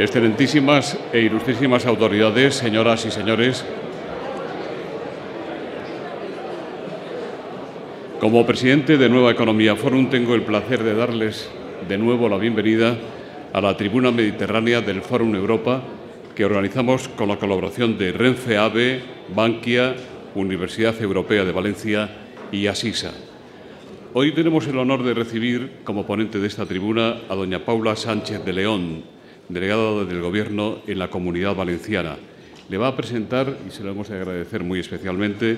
Excelentísimas e ilustrísimas autoridades, señoras y señores, como presidente de Nueva Economía Forum tengo el placer de darles de nuevo la bienvenida a la tribuna mediterránea del Forum Europa que organizamos con la colaboración de Renfe AVE, Bankia, Universidad Europea de Valencia y Asisa. Hoy tenemos el honor de recibir como ponente de esta tribuna a doña Paula Sánchez de León, delegado del Gobierno en la Comunidad Valenciana. Le va a presentar, y se lo hemos de agradecer muy especialmente,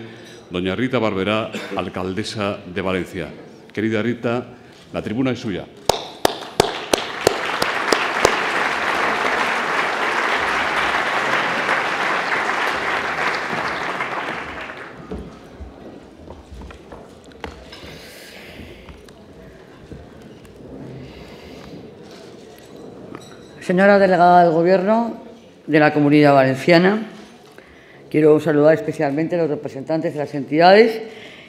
doña Rita Barberá, alcaldesa de Valencia. Querida Rita, la tribuna es suya. Señora delegada del Gobierno de la Comunidad Valenciana, quiero saludar especialmente a los representantes de las entidades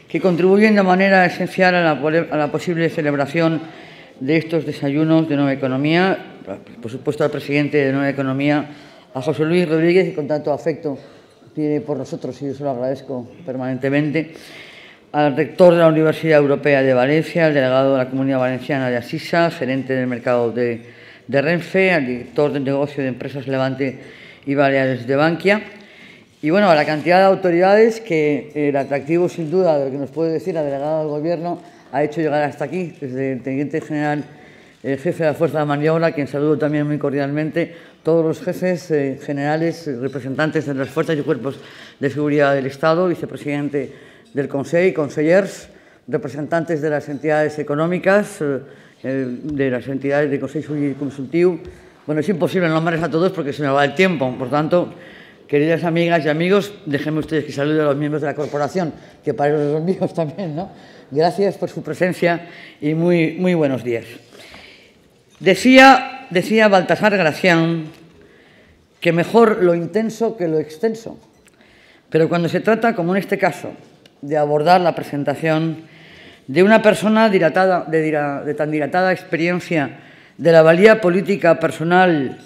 que contribuyen de manera esencial a la, posible celebración de estos desayunos de Nueva Economía, por supuesto al presidente de Nueva Economía, a José Luis Rodríguez, que con tanto afecto tiene por nosotros y yo se lo agradezco permanentemente, al rector de la Universidad Europea de Valencia, al delegado de la Comunidad Valenciana de Asisa, gerente del mercado de de Renfe, al director de negocio de empresas Levante y Baleares de Bankia. Y bueno, a la cantidad de autoridades que eh, el atractivo, sin duda, de lo que nos puede decir la delegada del Gobierno, ha hecho llegar hasta aquí, desde el Teniente General, el jefe de la Fuerza de Maniobra, quien saludo también muy cordialmente, todos los jefes eh, generales, representantes de las fuerzas y cuerpos de seguridad del Estado, vicepresidente del Consejo, y consellers, representantes de las entidades económicas, eh, eh, de las entidades de Consejo y Consultivo. Bueno, es imposible nombrar a todos porque se me va el tiempo, por tanto, queridas amigas y amigos, déjenme ustedes que salude a los miembros de la corporación, que para ellos son míos también, ¿no? Gracias por su presencia y muy, muy buenos días. Decía, decía Baltasar Gracián que mejor lo intenso que lo extenso, pero cuando se trata, como en este caso, de abordar la presentación de una persona dilatada, de, de tan dilatada experiencia de la valía política personal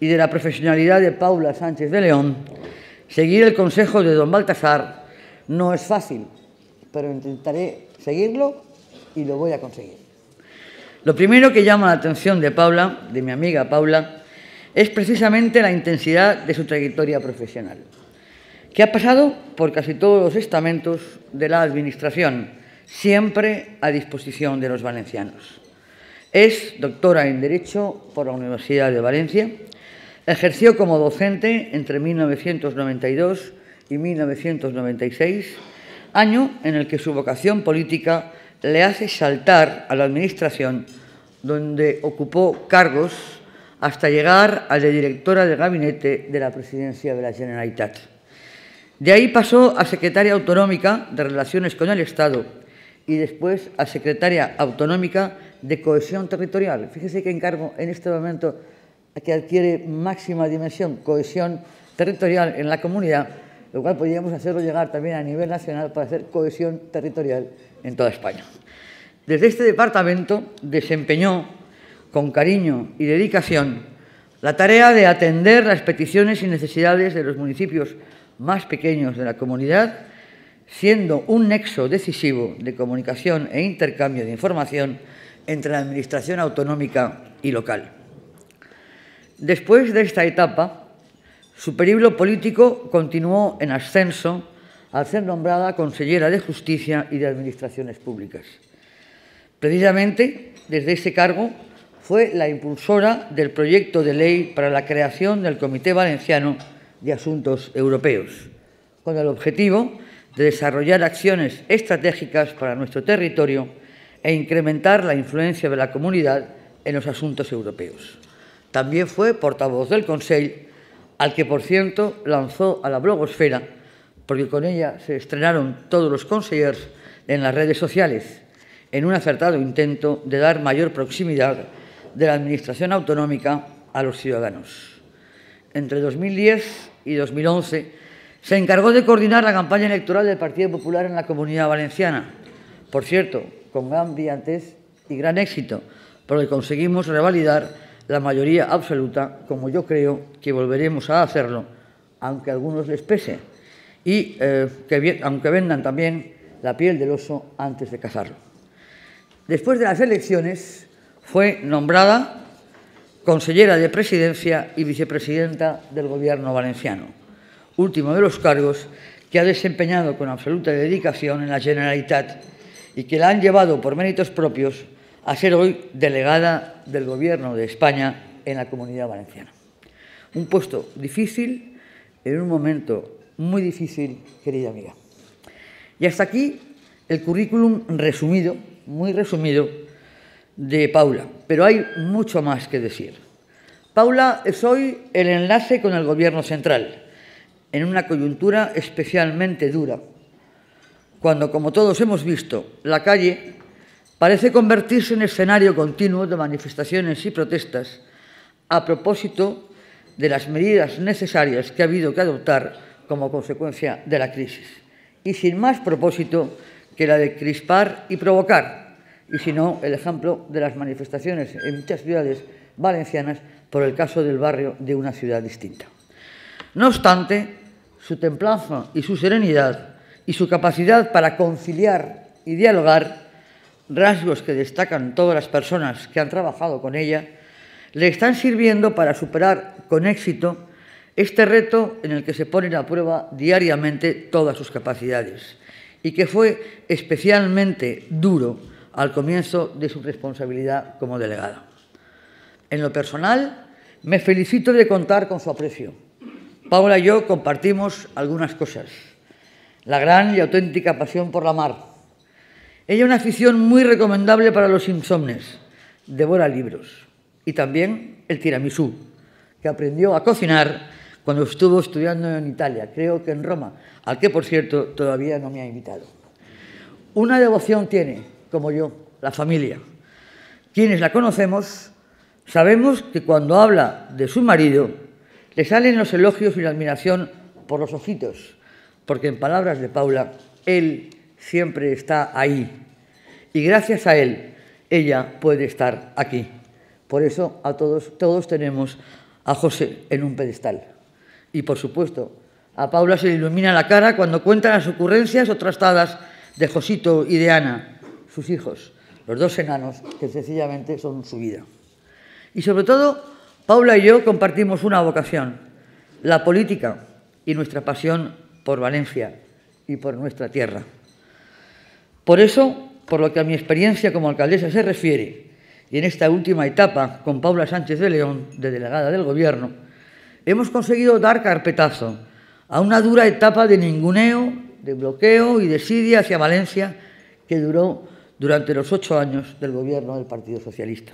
y de la profesionalidad de Paula Sánchez de León, seguir el consejo de don Baltasar no es fácil, pero intentaré seguirlo y lo voy a conseguir. Lo primero que llama la atención de Paula, de mi amiga Paula, es precisamente la intensidad de su trayectoria profesional, que ha pasado por casi todos los estamentos de la Administración, siempre a disposición de los valencianos. Es doctora en Derecho por la Universidad de Valencia. Ejerció como docente entre 1992 y 1996, año en el que su vocación política le hace saltar a la Administración, donde ocupó cargos hasta llegar a la directora de gabinete de la Presidencia de la Generalitat. De ahí pasó a secretaria autonómica de Relaciones con el Estado y después a secretaria autonómica de cohesión territorial. Fíjese que encargo en este momento que adquiere máxima dimensión, cohesión territorial en la comunidad, lo cual podríamos hacerlo llegar también a nivel nacional para hacer cohesión territorial en toda España. Desde este departamento desempeñó con cariño y dedicación la tarea de atender las peticiones y necesidades de los municipios más pequeños de la comunidad siendo un nexo decisivo de comunicación e intercambio de información entre la Administración autonómica y local. Después de esta etapa, su periplo político continuó en ascenso al ser nombrada consellera de Justicia y de Administraciones Públicas. Precisamente desde ese cargo fue la impulsora del proyecto de ley para la creación del Comité Valenciano de Asuntos Europeos, con el objetivo de desarrollar acciones estratégicas para nuestro territorio e incrementar la influencia de la comunidad en los asuntos europeos. También fue portavoz del Consejo, al que, por cierto, lanzó a la blogosfera, porque con ella se estrenaron todos los consejeros... en las redes sociales, en un acertado intento de dar mayor proximidad de la Administración autonómica a los ciudadanos. Entre 2010 y 2011, se encargó de coordinar la campaña electoral del Partido Popular en la Comunidad Valenciana. Por cierto, con gran brillantez y gran éxito, porque conseguimos revalidar la mayoría absoluta, como yo creo que volveremos a hacerlo, aunque algunos les pese, y eh, aunque vendan también la piel del oso antes de cazarlo. Después de las elecciones, fue nombrada consellera de presidencia y vicepresidenta del gobierno valenciano último de los cargos que ha desempeñado con absoluta dedicación en la Generalitat y que la han llevado por méritos propios a ser hoy delegada del Gobierno de España en la Comunidad Valenciana. Un puesto difícil en un momento muy difícil, querida amiga. Y hasta aquí el currículum resumido, muy resumido, de Paula. Pero hay mucho más que decir. Paula es hoy el enlace con el Gobierno Central en una coyuntura especialmente dura, cuando, como todos hemos visto, la calle parece convertirse en escenario continuo de manifestaciones y protestas a propósito de las medidas necesarias que ha habido que adoptar como consecuencia de la crisis, y sin más propósito que la de crispar y provocar, y si no, el ejemplo de las manifestaciones en muchas ciudades valencianas por el caso del barrio de una ciudad distinta. No obstante, su templanza y su serenidad y su capacidad para conciliar y dialogar, rasgos que destacan todas las personas que han trabajado con ella, le están sirviendo para superar con éxito este reto en el que se ponen a prueba diariamente todas sus capacidades y que fue especialmente duro al comienzo de su responsabilidad como delegada. En lo personal, me felicito de contar con su aprecio Paula y yo compartimos algunas cosas. La gran y auténtica pasión por la mar. Ella una afición muy recomendable para los insomnes. Devora libros. Y también el tiramisú, que aprendió a cocinar cuando estuvo estudiando en Italia, creo que en Roma, al que, por cierto, todavía no me ha invitado. Una devoción tiene, como yo, la familia. Quienes la conocemos sabemos que cuando habla de su marido, le salen los elogios y la admiración por los ojitos, porque en palabras de Paula, él siempre está ahí. Y gracias a él, ella puede estar aquí. Por eso a todos, todos tenemos a José en un pedestal. Y por supuesto, a Paula se le ilumina la cara cuando cuenta las ocurrencias o trastadas de Josito y de Ana, sus hijos, los dos enanos que sencillamente son su vida. Y sobre todo Paula y yo compartimos una vocación, la política y nuestra pasión por Valencia y por nuestra tierra. Por eso, por lo que a mi experiencia como alcaldesa se refiere, y en esta última etapa con Paula Sánchez de León, de delegada del Gobierno, hemos conseguido dar carpetazo a una dura etapa de ninguneo, de bloqueo y de desidia hacia Valencia que duró durante los ocho años del Gobierno del Partido Socialista.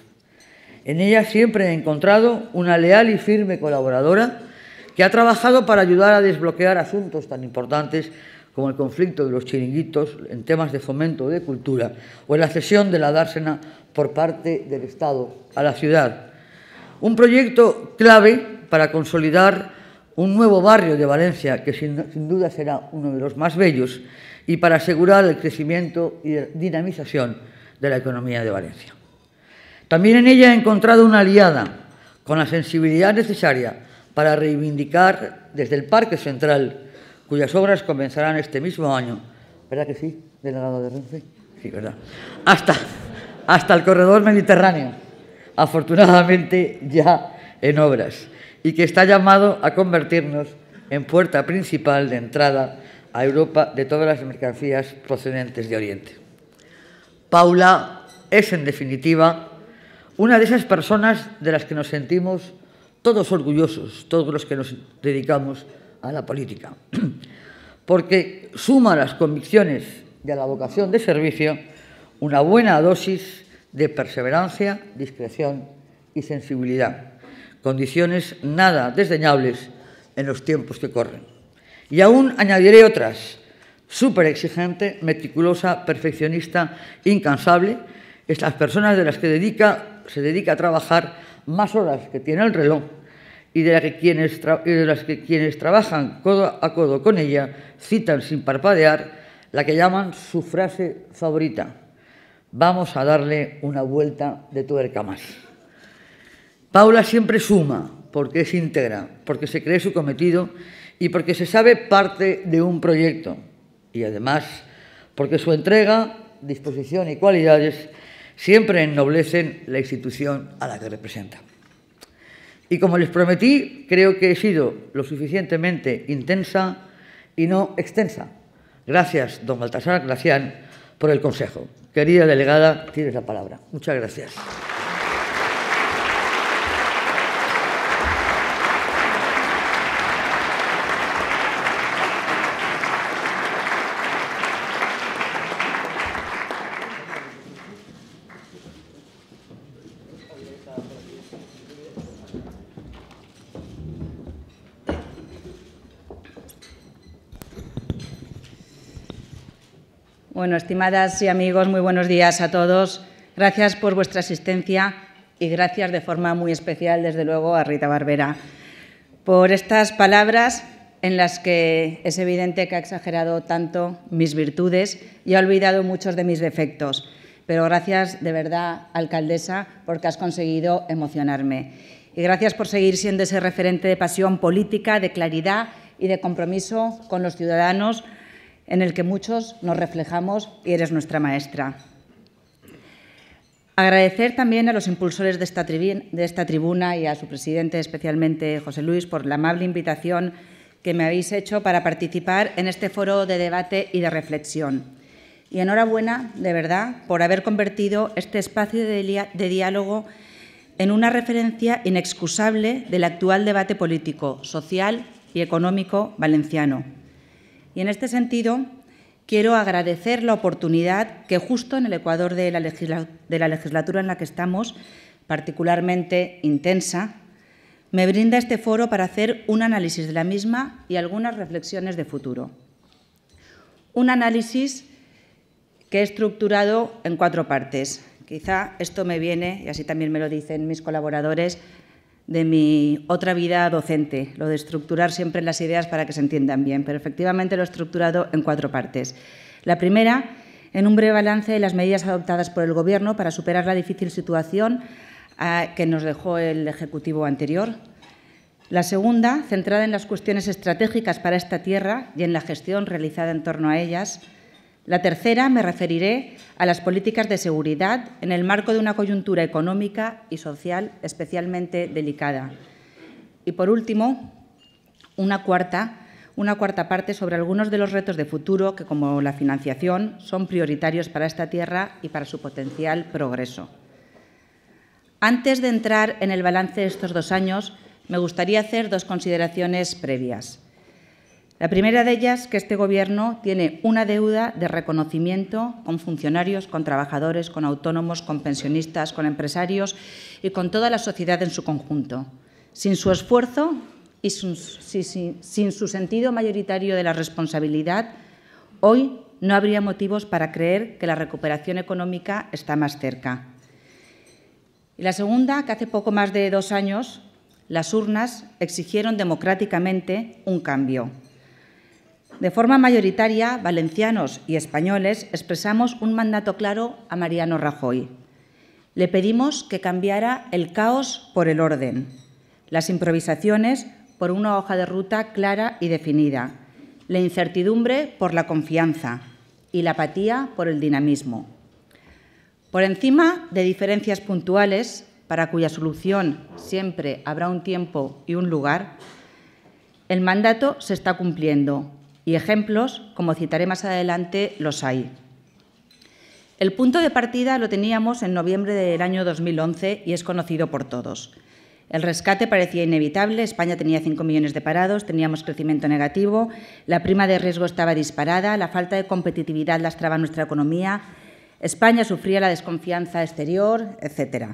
En ella siempre he encontrado una leal y firme colaboradora que ha trabajado para ayudar a desbloquear asuntos tan importantes como el conflicto de los chiringuitos en temas de fomento de cultura o en la cesión de la dársena por parte del Estado a la ciudad. Un proyecto clave para consolidar un nuevo barrio de Valencia que sin, sin duda será uno de los más bellos y para asegurar el crecimiento y dinamización de la economía de Valencia. También en ella he encontrado una aliada con la sensibilidad necesaria para reivindicar desde el Parque Central, cuyas obras comenzarán este mismo año. ¿Verdad que sí? Del de Renfe. Sí, ¿verdad? Hasta, hasta el corredor mediterráneo, afortunadamente ya en obras, y que está llamado a convertirnos en puerta principal de entrada a Europa de todas las mercancías procedentes de Oriente. Paula es, en definitiva, una de esas personas de las que nos sentimos todos orgullosos, todos los que nos dedicamos a la política, porque suma a las convicciones y a la vocación de servicio una buena dosis de perseverancia, discreción y sensibilidad, condiciones nada desdeñables en los tiempos que corren. Y aún añadiré otras, súper exigente, meticulosa, perfeccionista, incansable, Estas personas de las que dedica se dedica a trabajar más horas que tiene el reloj y de, que quienes las que quienes trabajan codo a codo con ella citan sin parpadear la que llaman su frase favorita. Vamos a darle una vuelta de tuerca más. Paula siempre suma, porque es íntegra, porque se cree su cometido y porque se sabe parte de un proyecto. Y además, porque su entrega, disposición y cualidades siempre ennoblecen la institución a la que representan. Y como les prometí, creo que he sido lo suficientemente intensa y no extensa. Gracias, don Baltasar Gracián, por el consejo. Querida delegada, tienes la palabra. Muchas gracias. Bueno, estimadas y amigos, muy buenos días a todos. Gracias por vuestra asistencia y gracias de forma muy especial, desde luego, a Rita Barbera por estas palabras en las que es evidente que ha exagerado tanto mis virtudes y ha olvidado muchos de mis defectos. Pero gracias de verdad, alcaldesa, porque has conseguido emocionarme. Y gracias por seguir siendo ese referente de pasión política, de claridad y de compromiso con los ciudadanos en el que muchos nos reflejamos y eres nuestra maestra. Agradecer también a los impulsores de esta, tribuna, y a su presidente, especialmente José Luis, por la amable invitación que me habéis hecho para participar en este foro de debate y de reflexión. Y enhorabuena, de verdad, por haber convertido este espacio de diálogo en una referencia inexcusable del actual debate político, social y económico valenciano. Y en este sentido, quiero agradecer la oportunidad que justo en el Ecuador de la, legislatura en la que estamos, particularmente intensa, me brinda este foro para hacer un análisis de la misma y algunas reflexiones de futuro. Un análisis que he estructurado en cuatro partes. Quizá esto me viene, y así también me lo dicen mis colaboradores, de mi otra vida docente, lo de estructurar siempre las ideas para que se entiendan bien, pero efectivamente lo he estructurado en cuatro partes. La primera, en un breve balance de las medidas adoptadas por el Gobierno para superar la difícil situación ah, que nos dejó el Ejecutivo anterior. La segunda, centrada en las cuestiones estratégicas para esta tierra y en la gestión realizada en torno a ellas. La tercera me referiré a las políticas de seguridad en el marco de una coyuntura económica y social especialmente delicada. Y por último, una cuarta, una cuarta parte sobre algunos de los retos de futuro que, como la financiación, son prioritarios para esta tierra y para su potencial progreso. Antes de entrar en el balance de estos dos años, me gustaría hacer dos consideraciones previas. La primera de ellas, es que este Gobierno tiene una deuda de reconocimiento con funcionarios, con trabajadores, con autónomos, con pensionistas, con empresarios y con toda la sociedad en su conjunto. Sin su esfuerzo y sin, sin su sentido mayoritario de la responsabilidad, hoy no habría motivos para creer que la recuperación económica está más cerca. Y la segunda, que hace poco más de dos años, las urnas exigieron democráticamente un cambio de forma mayoritaria, valencianos y españoles expresamos un mandato claro a Mariano Rajoy. Le pedimos que cambiara el caos por el orden, las improvisaciones por una hoja de ruta clara y definida, la incertidumbre por la confianza y la apatía por el dinamismo. Por encima de diferencias puntuales, para cuya solución siempre habrá un tiempo y un lugar, el mandato se está cumpliendo y ejemplos, como citaré más adelante, los hay. El punto de partida lo teníamos en noviembre del año 2011 y es conocido por todos. El rescate parecía inevitable, España tenía 5 millones de parados, teníamos crecimiento negativo, la prima de riesgo estaba disparada, la falta de competitividad lastraba nuestra economía, España sufría la desconfianza exterior, etc.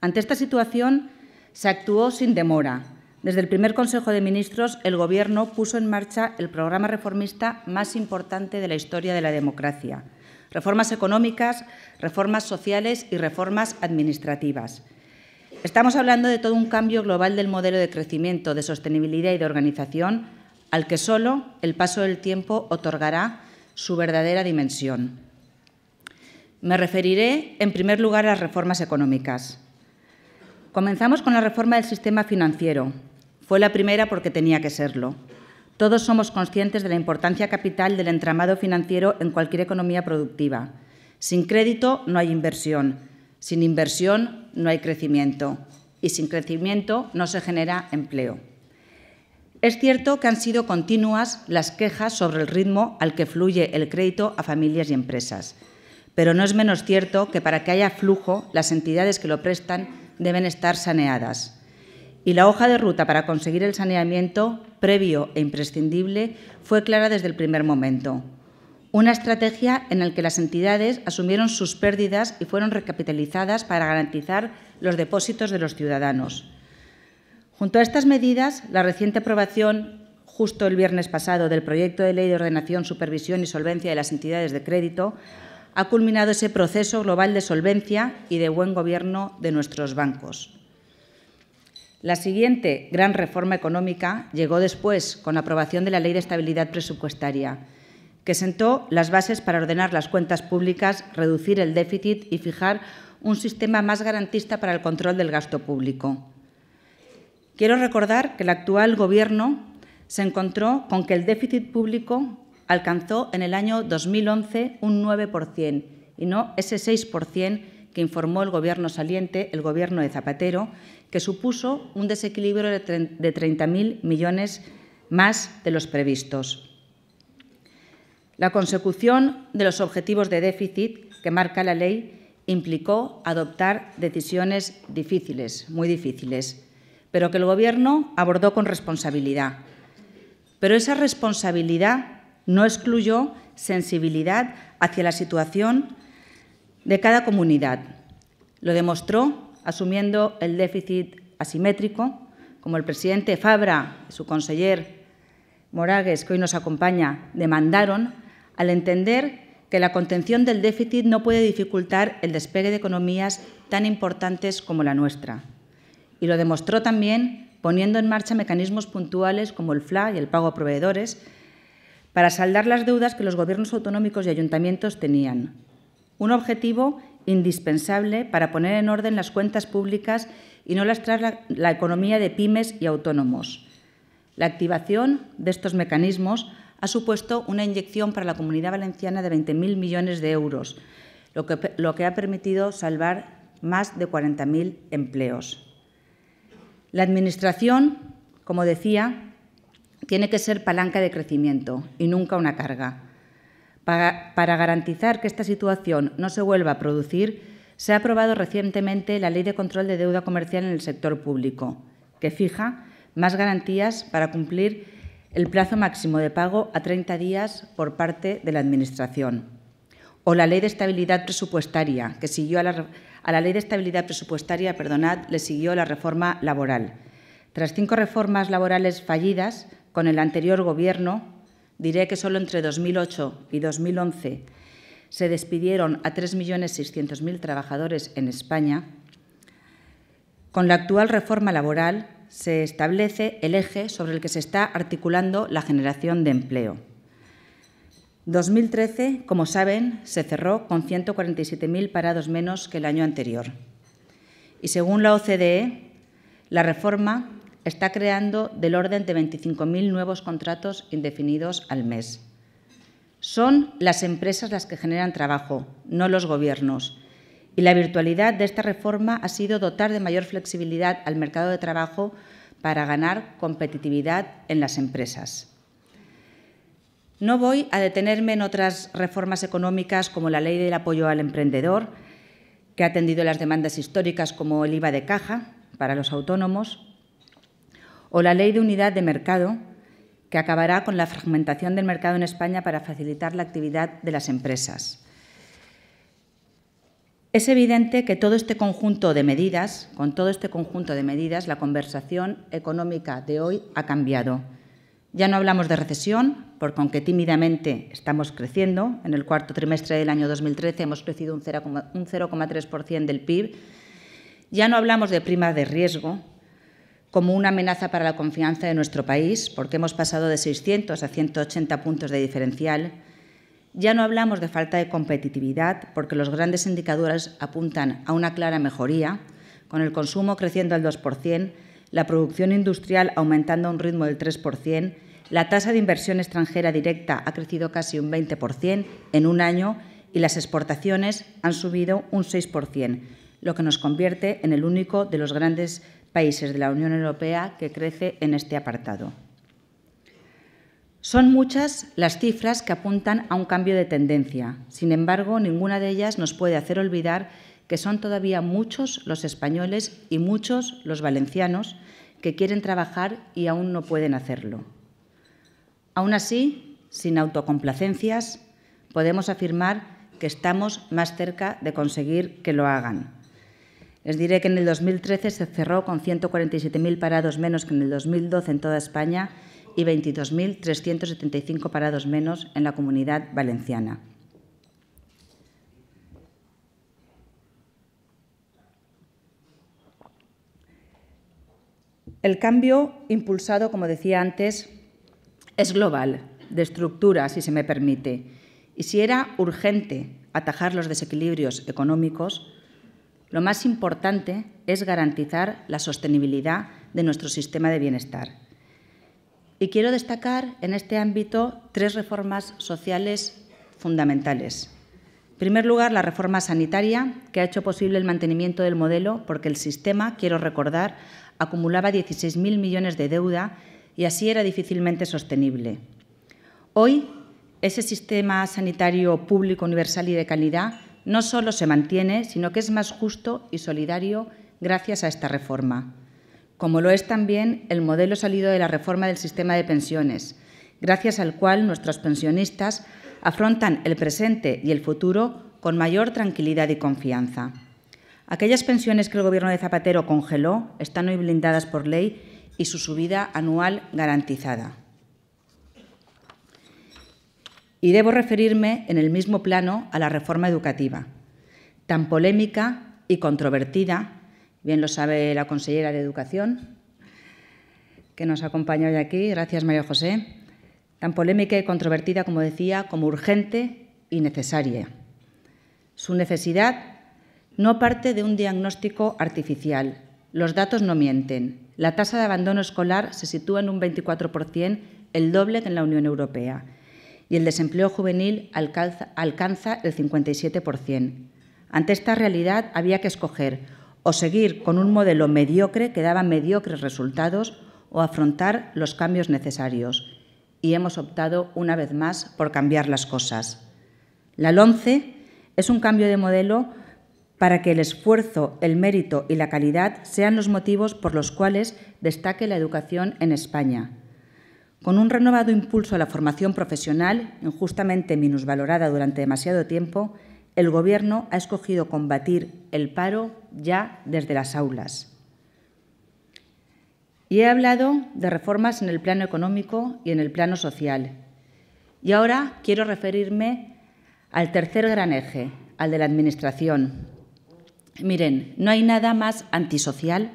Ante esta situación se actuó sin demora, desde el primer Consejo de Ministros, el Gobierno puso en marcha el programa reformista más importante de la historia de la democracia. Reformas económicas, reformas sociales y reformas administrativas. Estamos hablando de todo un cambio global del modelo de crecimiento, de sostenibilidad y de organización, al que solo el paso del tiempo otorgará su verdadera dimensión. Me referiré, en primer lugar, a las reformas económicas. Comenzamos con la reforma del sistema financiero, fue la primera porque tenía que serlo. Todos somos conscientes de la importancia capital del entramado financiero en cualquier economía productiva. Sin crédito no hay inversión, sin inversión no hay crecimiento y sin crecimiento no se genera empleo. Es cierto que han sido continuas las quejas sobre el ritmo al que fluye el crédito a familias y empresas, pero no es menos cierto que para que haya flujo las entidades que lo prestan deben estar saneadas y la hoja de ruta para conseguir el saneamiento, previo e imprescindible, fue clara desde el primer momento. Una estrategia en la que las entidades asumieron sus pérdidas y fueron recapitalizadas para garantizar los depósitos de los ciudadanos. Junto a estas medidas, la reciente aprobación, justo el viernes pasado, del proyecto de ley de ordenación, supervisión y solvencia de las entidades de crédito ha culminado ese proceso global de solvencia y de buen gobierno de nuestros bancos. La siguiente gran reforma económica llegó después con la aprobación de la Ley de Estabilidad Presupuestaria, que sentó las bases para ordenar las cuentas públicas, reducir el déficit y fijar un sistema más garantista para el control del gasto público. Quiero recordar que el actual Gobierno se encontró con que el déficit público alcanzó en el año 2011 un 9% y no ese 6% que informó el Gobierno saliente, el Gobierno de Zapatero, que supuso un desequilibrio de 30.000 millones más de los previstos. La consecución de los objetivos de déficit que marca la ley implicó adoptar decisiones difíciles, muy difíciles, pero que el Gobierno abordó con responsabilidad. Pero esa responsabilidad no excluyó sensibilidad hacia la situación de cada comunidad. Lo demostró asumiendo el déficit asimétrico, como el presidente Fabra y su conseller Moragues, que hoy nos acompaña, demandaron, al entender que la contención del déficit no puede dificultar el despegue de economías tan importantes como la nuestra. Y lo demostró también poniendo en marcha mecanismos puntuales como el FLA y el pago a proveedores para saldar las deudas que los gobiernos autonómicos y ayuntamientos tenían. Un objetivo indispensable para poner en orden las cuentas públicas y no lastrar la, economía de pymes y autónomos. La activación de estos mecanismos ha supuesto una inyección para la comunidad valenciana de 20.000 millones de euros, lo que, lo que, ha permitido salvar más de 40.000 empleos. La Administración, como decía, tiene que ser palanca de crecimiento y nunca una carga. Para, garantizar que esta situación no se vuelva a producir, se ha aprobado recientemente la Ley de Control de Deuda Comercial en el Sector Público, que fija más garantías para cumplir el plazo máximo de pago a 30 días por parte de la Administración. O la Ley de Estabilidad Presupuestaria, que siguió a la, Ley de Estabilidad Presupuestaria, perdonad, le siguió la reforma laboral. Tras cinco reformas laborales fallidas, con el anterior Gobierno Diré que solo entre 2008 y 2011 se despidieron a 3.600.000 trabajadores en España. Con la actual reforma laboral se establece el eje sobre el que se está articulando la generación de empleo. 2013, como saben, se cerró con 147.000 parados menos que el año anterior. Y según la OCDE, la reforma está creando del orden de 25.000 nuevos contratos indefinidos al mes. Son las empresas las que generan trabajo, no los gobiernos. Y la virtualidad de esta reforma ha sido dotar de mayor flexibilidad al mercado de trabajo para ganar competitividad en las empresas. No voy a detenerme en otras reformas económicas como la ley del apoyo al emprendedor, que ha atendido las demandas históricas como el IVA de caja para los autónomos, o la Ley de Unidad de Mercado, que acabará con la fragmentación del mercado en España para facilitar la actividad de las empresas. Es evidente que todo este conjunto de medidas, con todo este conjunto de medidas, la conversación económica de hoy ha cambiado. Ya no hablamos de recesión, porque aunque tímidamente estamos creciendo, en el cuarto trimestre del año 2013 hemos crecido un 0,3% del PIB, ya no hablamos de prima de riesgo, como una amenaza para la confianza de nuestro país, porque hemos pasado de 600 a 180 puntos de diferencial. Ya no hablamos de falta de competitividad, porque los grandes indicadores apuntan a una clara mejoría, con el consumo creciendo al 2%, la producción industrial aumentando a un ritmo del 3%, la tasa de inversión extranjera directa ha crecido casi un 20% en un año y las exportaciones han subido un 6%, lo que nos convierte en el único de los grandes países de la Unión Europea que crece en este apartado. Son muchas las cifras que apuntan a un cambio de tendencia. Sin embargo, ninguna de ellas nos puede hacer olvidar que son todavía muchos los españoles y muchos los valencianos que quieren trabajar y aún no pueden hacerlo. Aún así, sin autocomplacencias, podemos afirmar que estamos más cerca de conseguir que lo hagan. Les diré que en el 2013 se cerró con 147.000 parados menos que en el 2012 en toda España y 22.375 parados menos en la comunidad valenciana. El cambio impulsado, como decía antes, es global, de estructura, si se me permite. Y si era urgente atajar los desequilibrios económicos, lo más importante es garantizar la sostenibilidad de nuestro sistema de bienestar. Y quiero destacar en este ámbito tres reformas sociales fundamentales. En primer lugar, la reforma sanitaria, que ha hecho posible el mantenimiento del modelo porque el sistema, quiero recordar, acumulaba 16.000 millones de deuda y así era difícilmente sostenible. Hoy, ese sistema sanitario público universal y de calidad no solo se mantiene, sino que es más justo y solidario gracias a esta reforma, como lo es también el modelo salido de la reforma del sistema de pensiones, gracias al cual nuestros pensionistas afrontan el presente y el futuro con mayor tranquilidad y confianza. Aquellas pensiones que el Gobierno de Zapatero congeló están hoy blindadas por ley y su subida anual garantizada y debo referirme en el mismo plano a la reforma educativa, tan polémica y controvertida, bien lo sabe la consellera de Educación, que nos acompaña hoy aquí, gracias María José, tan polémica y controvertida, como decía, como urgente y necesaria. Su necesidad no parte de un diagnóstico artificial. Los datos no mienten. La tasa de abandono escolar se sitúa en un 24%, el doble que en la Unión Europea y el desempleo juvenil alcanza, el 57%. Ante esta realidad había que escoger o seguir con un modelo mediocre que daba mediocres resultados o afrontar los cambios necesarios. Y hemos optado una vez más por cambiar las cosas. La LONCE es un cambio de modelo para que el esfuerzo, el mérito y la calidad sean los motivos por los cuales destaque la educación en España. Con un renovado impulso a la formación profesional, injustamente minusvalorada durante demasiado tiempo, el Gobierno ha escogido combatir el paro ya desde las aulas. Y he hablado de reformas en el plano económico y en el plano social. Y ahora quiero referirme al tercer gran eje, al de la Administración. Miren, no hay nada más antisocial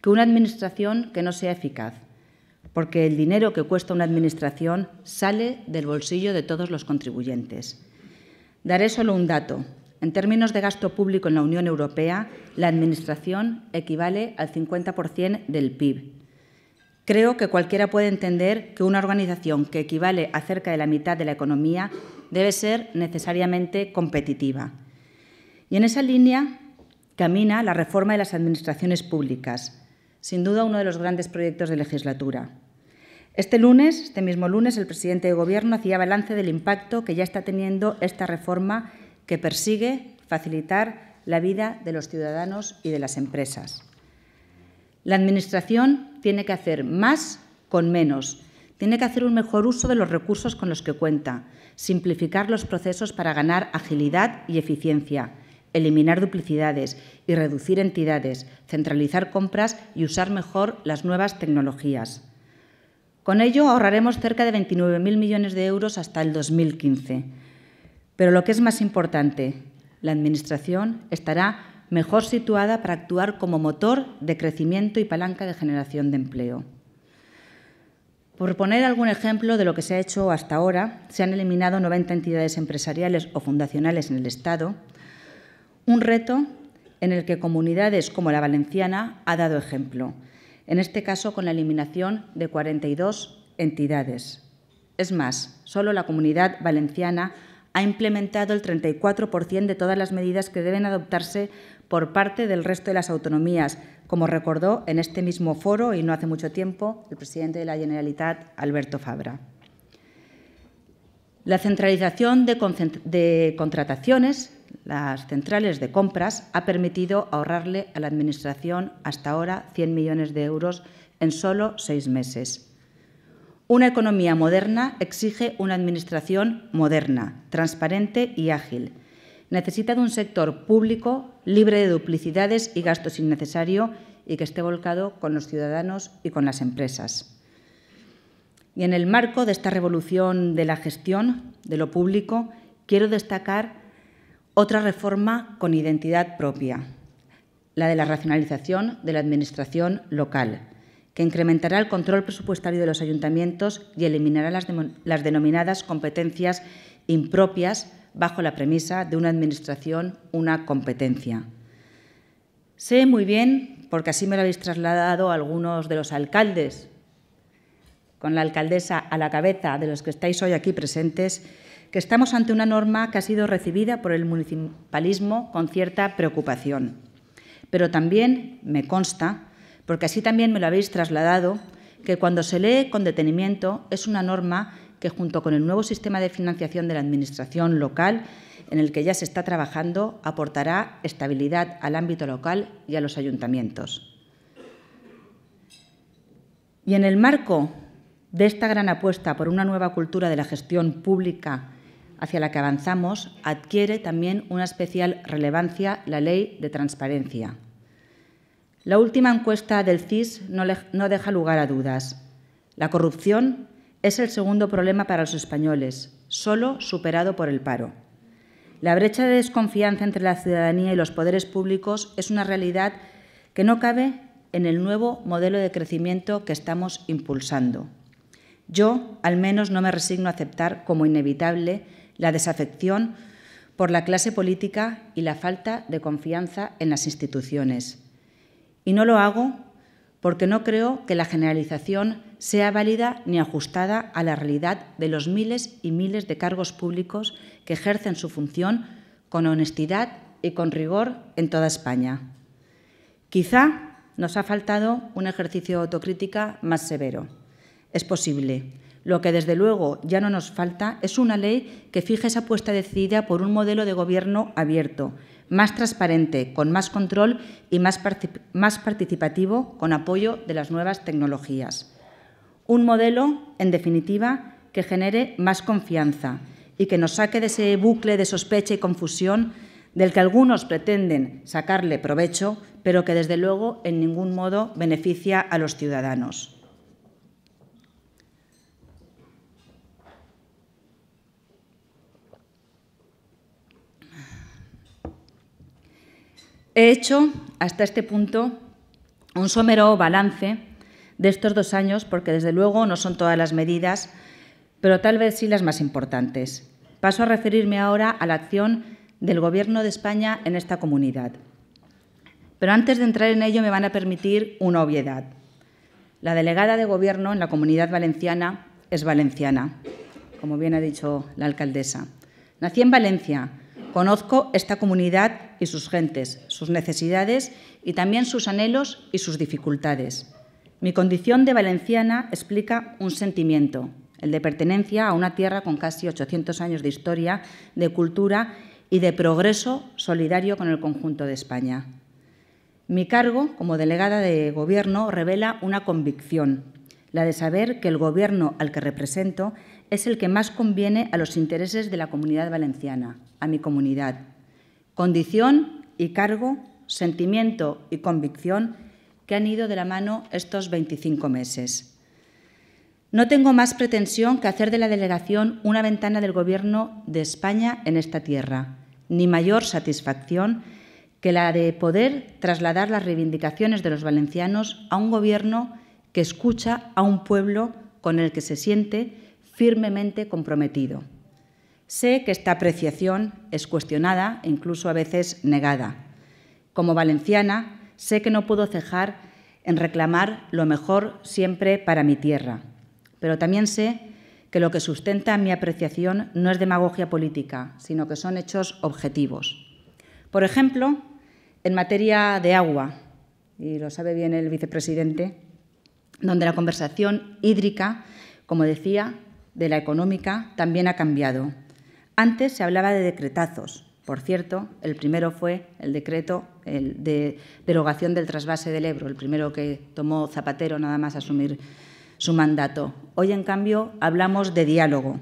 que una Administración que no sea eficaz porque el dinero que cuesta una administración sale del bolsillo de todos los contribuyentes. Daré solo un dato. En términos de gasto público en la Unión Europea, la Administración equivale al 50% del PIB. Creo que cualquiera puede entender que una organización que equivale a cerca de la mitad de la economía debe ser necesariamente competitiva. Y en esa línea camina la reforma de las administraciones públicas, sin duda uno de los grandes proyectos de legislatura. Este lunes, este mismo lunes, el presidente de Gobierno hacía balance del impacto que ya está teniendo esta reforma que persigue facilitar la vida de los ciudadanos y de las empresas. La Administración tiene que hacer más con menos, tiene que hacer un mejor uso de los recursos con los que cuenta, simplificar los procesos para ganar agilidad y eficiencia, eliminar duplicidades y reducir entidades, centralizar compras y usar mejor las nuevas tecnologías. Con ello ahorraremos cerca de 29.000 millones de euros hasta el 2015. Pero lo que es más importante, la Administración estará mejor situada para actuar como motor de crecimiento y palanca de generación de empleo. Por poner algún ejemplo de lo que se ha hecho hasta ahora, se han eliminado 90 entidades empresariales o fundacionales en el Estado, un reto en el que comunidades como la valenciana ha dado ejemplo en este caso con la eliminación de 42 entidades. Es más, solo la comunidad valenciana ha implementado el 34% de todas las medidas que deben adoptarse por parte del resto de las autonomías, como recordó en este mismo foro y no hace mucho tiempo el presidente de la Generalitat, Alberto Fabra. La centralización de, contrataciones las centrales de compras ha permitido ahorrarle a la Administración hasta ahora 100 millones de euros en solo seis meses. Una economía moderna exige una Administración moderna, transparente y ágil. Necesita de un sector público libre de duplicidades y gastos innecesarios y que esté volcado con los ciudadanos y con las empresas. Y en el marco de esta revolución de la gestión de lo público, quiero destacar otra reforma con identidad propia, la de la racionalización de la Administración local, que incrementará el control presupuestario de los ayuntamientos y eliminará las, denominadas competencias impropias bajo la premisa de una Administración una competencia. Sé muy bien, porque así me lo habéis trasladado algunos de los alcaldes, con la alcaldesa a la cabeza de los que estáis hoy aquí presentes, que estamos ante una norma que ha sido recibida por el municipalismo con cierta preocupación. Pero también me consta, porque así también me lo habéis trasladado, que cuando se lee con detenimiento es una norma que junto con el nuevo sistema de financiación de la Administración local, en el que ya se está trabajando, aportará estabilidad al ámbito local y a los ayuntamientos. Y en el marco de esta gran apuesta por una nueva cultura de la gestión pública hacia la que avanzamos adquiere también una especial relevancia la ley de transparencia. La última encuesta del CIS no, deja lugar a dudas. La corrupción es el segundo problema para los españoles, solo superado por el paro. La brecha de desconfianza entre la ciudadanía y los poderes públicos es una realidad que no cabe en el nuevo modelo de crecimiento que estamos impulsando. Yo, al menos, no me resigno a aceptar como inevitable la desafección por la clase política y la falta de confianza en las instituciones. Y no lo hago porque no creo que la generalización sea válida ni ajustada a la realidad de los miles y miles de cargos públicos que ejercen su función con honestidad y con rigor en toda España. Quizá nos ha faltado un ejercicio de autocrítica más severo. Es posible, lo que desde luego ya no nos falta es una ley que fije esa apuesta decidida por un modelo de gobierno abierto, más transparente, con más control y más, participativo, con apoyo de las nuevas tecnologías. Un modelo, en definitiva, que genere más confianza y que nos saque de ese bucle de sospecha y confusión del que algunos pretenden sacarle provecho, pero que desde luego en ningún modo beneficia a los ciudadanos. He hecho hasta este punto un somero balance de estos dos años, porque desde luego no son todas las medidas, pero tal vez sí las más importantes. Paso a referirme ahora a la acción del Gobierno de España en esta comunidad. Pero antes de entrar en ello me van a permitir una obviedad. La delegada de Gobierno en la comunidad valenciana es valenciana, como bien ha dicho la alcaldesa. Nací en Valencia, conozco esta comunidad y sus gentes, sus necesidades y también sus anhelos y sus dificultades. Mi condición de valenciana explica un sentimiento, el de pertenencia a una tierra con casi 800 años de historia, de cultura y de progreso solidario con el conjunto de España. Mi cargo como delegada de Gobierno revela una convicción, la de saber que el Gobierno al que represento es el que más conviene a los intereses de la comunidad valenciana, a mi comunidad, condición y cargo, sentimiento y convicción que han ido de la mano estos 25 meses. No tengo más pretensión que hacer de la delegación una ventana del Gobierno de España en esta tierra, ni mayor satisfacción que la de poder trasladar las reivindicaciones de los valencianos a un Gobierno que escucha a un pueblo con el que se siente firmemente comprometido. Sé que esta apreciación es cuestionada e incluso a veces negada. Como valenciana, sé que no puedo cejar en reclamar lo mejor siempre para mi tierra, pero también sé que lo que sustenta mi apreciación no es demagogia política, sino que son hechos objetivos. Por ejemplo, en materia de agua, y lo sabe bien el vicepresidente, donde la conversación hídrica, como decía, de la económica también ha cambiado antes se hablaba de decretazos. Por cierto, el primero fue el decreto de derogación del trasvase del Ebro, el primero que tomó Zapatero nada más asumir su mandato. Hoy, en cambio, hablamos de diálogo.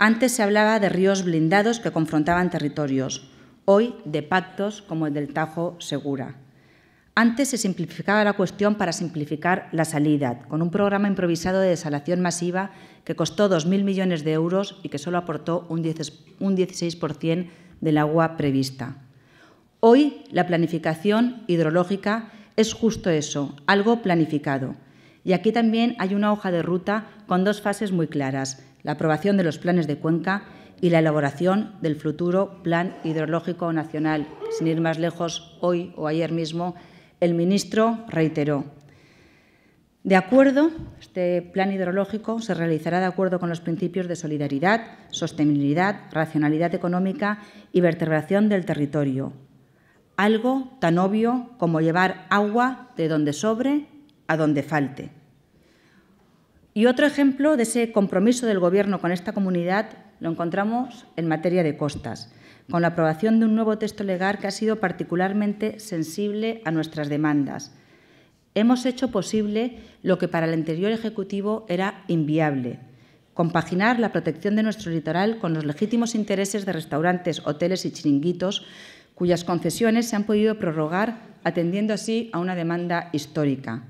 Antes se hablaba de ríos blindados que confrontaban territorios, hoy de pactos como el del Tajo Segura. Antes se simplificaba la cuestión para simplificar la salida, con un programa improvisado de desalación masiva que costó 2.000 millones de euros y que solo aportó un 16% del agua prevista. Hoy la planificación hidrológica es justo eso, algo planificado. Y aquí también hay una hoja de ruta con dos fases muy claras, la aprobación de los planes de cuenca y la elaboración del futuro Plan Hidrológico Nacional. Sin ir más lejos, hoy o ayer mismo el ministro reiteró. De acuerdo, este plan hidrológico se realizará de acuerdo con los principios de solidaridad, sostenibilidad, racionalidad económica y vertebración del territorio. Algo tan obvio como llevar agua de donde sobre a donde falte. Y otro ejemplo de ese compromiso del Gobierno con esta comunidad lo encontramos en materia de costas con la aprobación de un nuevo texto legal que ha sido particularmente sensible a nuestras demandas. Hemos hecho posible lo que para el anterior Ejecutivo era inviable, compaginar la protección de nuestro litoral con los legítimos intereses de restaurantes, hoteles y chiringuitos, cuyas concesiones se han podido prorrogar, atendiendo así a una demanda histórica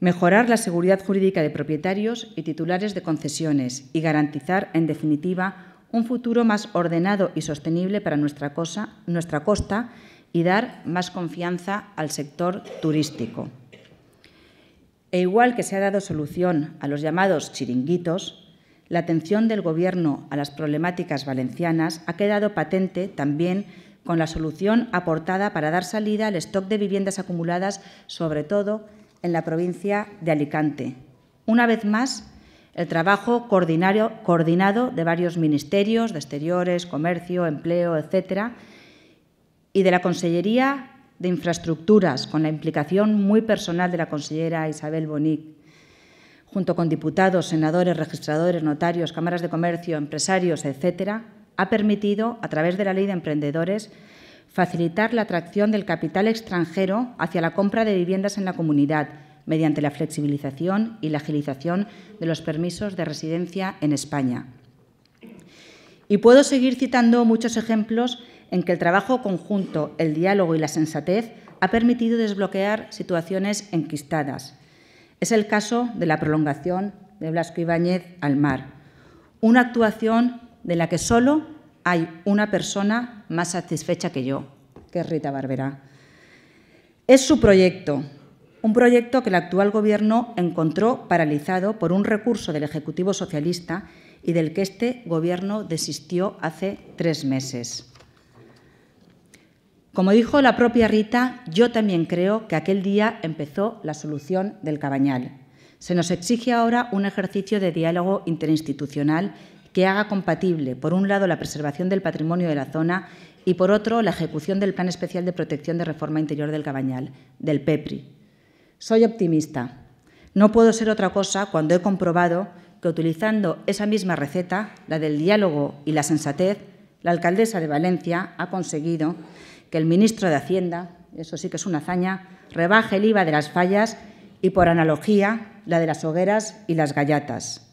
mejorar la seguridad jurídica de propietarios y titulares de concesiones y garantizar, en definitiva, un futuro más ordenado y sostenible para nuestra, cosa, nuestra costa y dar más confianza al sector turístico. E igual que se ha dado solución a los llamados chiringuitos, la atención del Gobierno a las problemáticas valencianas ha quedado patente también con la solución aportada para dar salida al stock de viviendas acumuladas, sobre todo en la provincia de Alicante. Una vez más, el trabajo coordinado de varios ministerios, de Exteriores, Comercio, Empleo, etcétera, y de la Consellería de Infraestructuras, con la implicación muy personal de la consellera Isabel Bonic, junto con diputados, senadores, registradores, notarios, cámaras de comercio, empresarios, etcétera, ha permitido, a través de la Ley de Emprendedores, facilitar la atracción del capital extranjero hacia la compra de viviendas en la comunidad mediante la flexibilización y la agilización de los permisos de residencia en España. Y puedo seguir citando muchos ejemplos en que el trabajo conjunto, el diálogo y la sensatez ha permitido desbloquear situaciones enquistadas. Es el caso de la prolongación de Blasco Ibáñez al mar, una actuación de la que solo hay una persona más satisfecha que yo, que es Rita Barberá. Es su proyecto, un proyecto que el actual Gobierno encontró paralizado por un recurso del Ejecutivo Socialista y del que este Gobierno desistió hace tres meses. Como dijo la propia Rita, yo también creo que aquel día empezó la solución del Cabañal. Se nos exige ahora un ejercicio de diálogo interinstitucional que haga compatible, por un lado, la preservación del patrimonio de la zona y, por otro, la ejecución del Plan Especial de Protección de Reforma Interior del Cabañal, del PEPRI, soy optimista. No puedo ser otra cosa cuando he comprobado que utilizando esa misma receta, la del diálogo y la sensatez, la alcaldesa de Valencia ha conseguido que el ministro de Hacienda, eso sí que es una hazaña, rebaje el IVA de las fallas y, por analogía, la de las hogueras y las gallatas.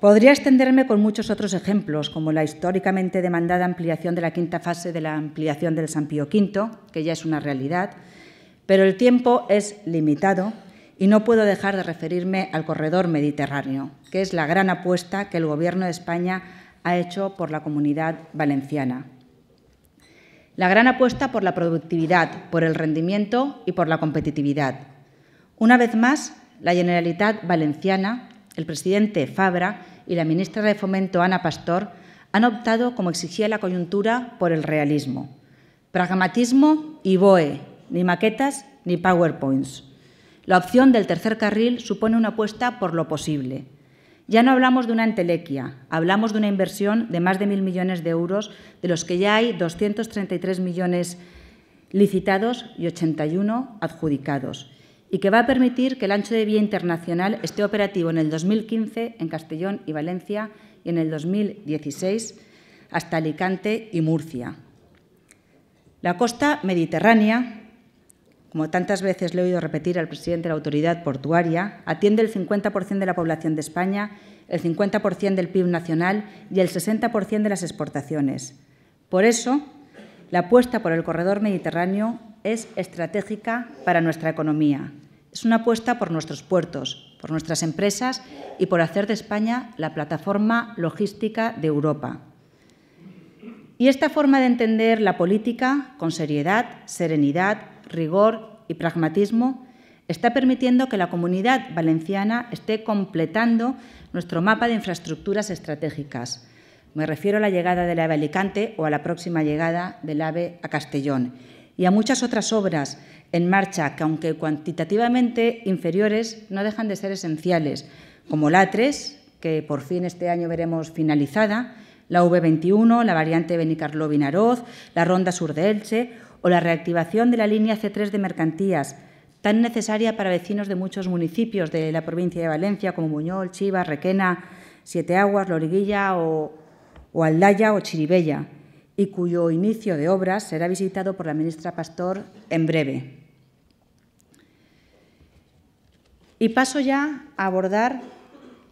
Podría extenderme con muchos otros ejemplos, como la históricamente demandada ampliación de la quinta fase de la ampliación del San Pío V, que ya es una realidad, pero el tiempo es limitado y no puedo dejar de referirme al corredor mediterráneo, que es la gran apuesta que el Gobierno de España ha hecho por la comunidad valenciana. La gran apuesta por la productividad, por el rendimiento y por la competitividad. Una vez más, la Generalitat Valenciana, el presidente Fabra y la ministra de Fomento Ana Pastor han optado, como exigía la coyuntura, por el realismo. Pragmatismo y BOE, ni maquetas ni PowerPoints. La opción del tercer carril supone una apuesta por lo posible. Ya no hablamos de una entelequia, hablamos de una inversión de más de mil millones de euros, de los que ya hay 233 millones licitados y 81 adjudicados, y que va a permitir que el ancho de vía internacional esté operativo en el 2015 en Castellón y Valencia y en el 2016 hasta Alicante y Murcia. La costa mediterránea como tantas veces le he oído repetir al presidente de la autoridad portuaria, atiende el 50% de la población de España, el 50% del PIB nacional y el 60% de las exportaciones. Por eso, la apuesta por el corredor mediterráneo es estratégica para nuestra economía. Es una apuesta por nuestros puertos, por nuestras empresas y por hacer de España la plataforma logística de Europa. Y esta forma de entender la política con seriedad, serenidad rigor y pragmatismo, está permitiendo que la comunidad valenciana esté completando nuestro mapa de infraestructuras estratégicas. Me refiero a la llegada del AVE a Alicante o a la próxima llegada del AVE a Castellón y a muchas otras obras en marcha que, aunque cuantitativamente inferiores, no dejan de ser esenciales, como la A3, que por fin este año veremos finalizada, la V21, la variante Benicarló-Vinaroz, la Ronda Sur de Elche o la reactivación de la línea C3 de mercantías, tan necesaria para vecinos de muchos municipios de la provincia de Valencia, como Muñol, Chivas, Requena, Siete Aguas, Loriguilla o, o Aldaya o Chiribella, y cuyo inicio de obras será visitado por la ministra Pastor en breve. Y paso ya a abordar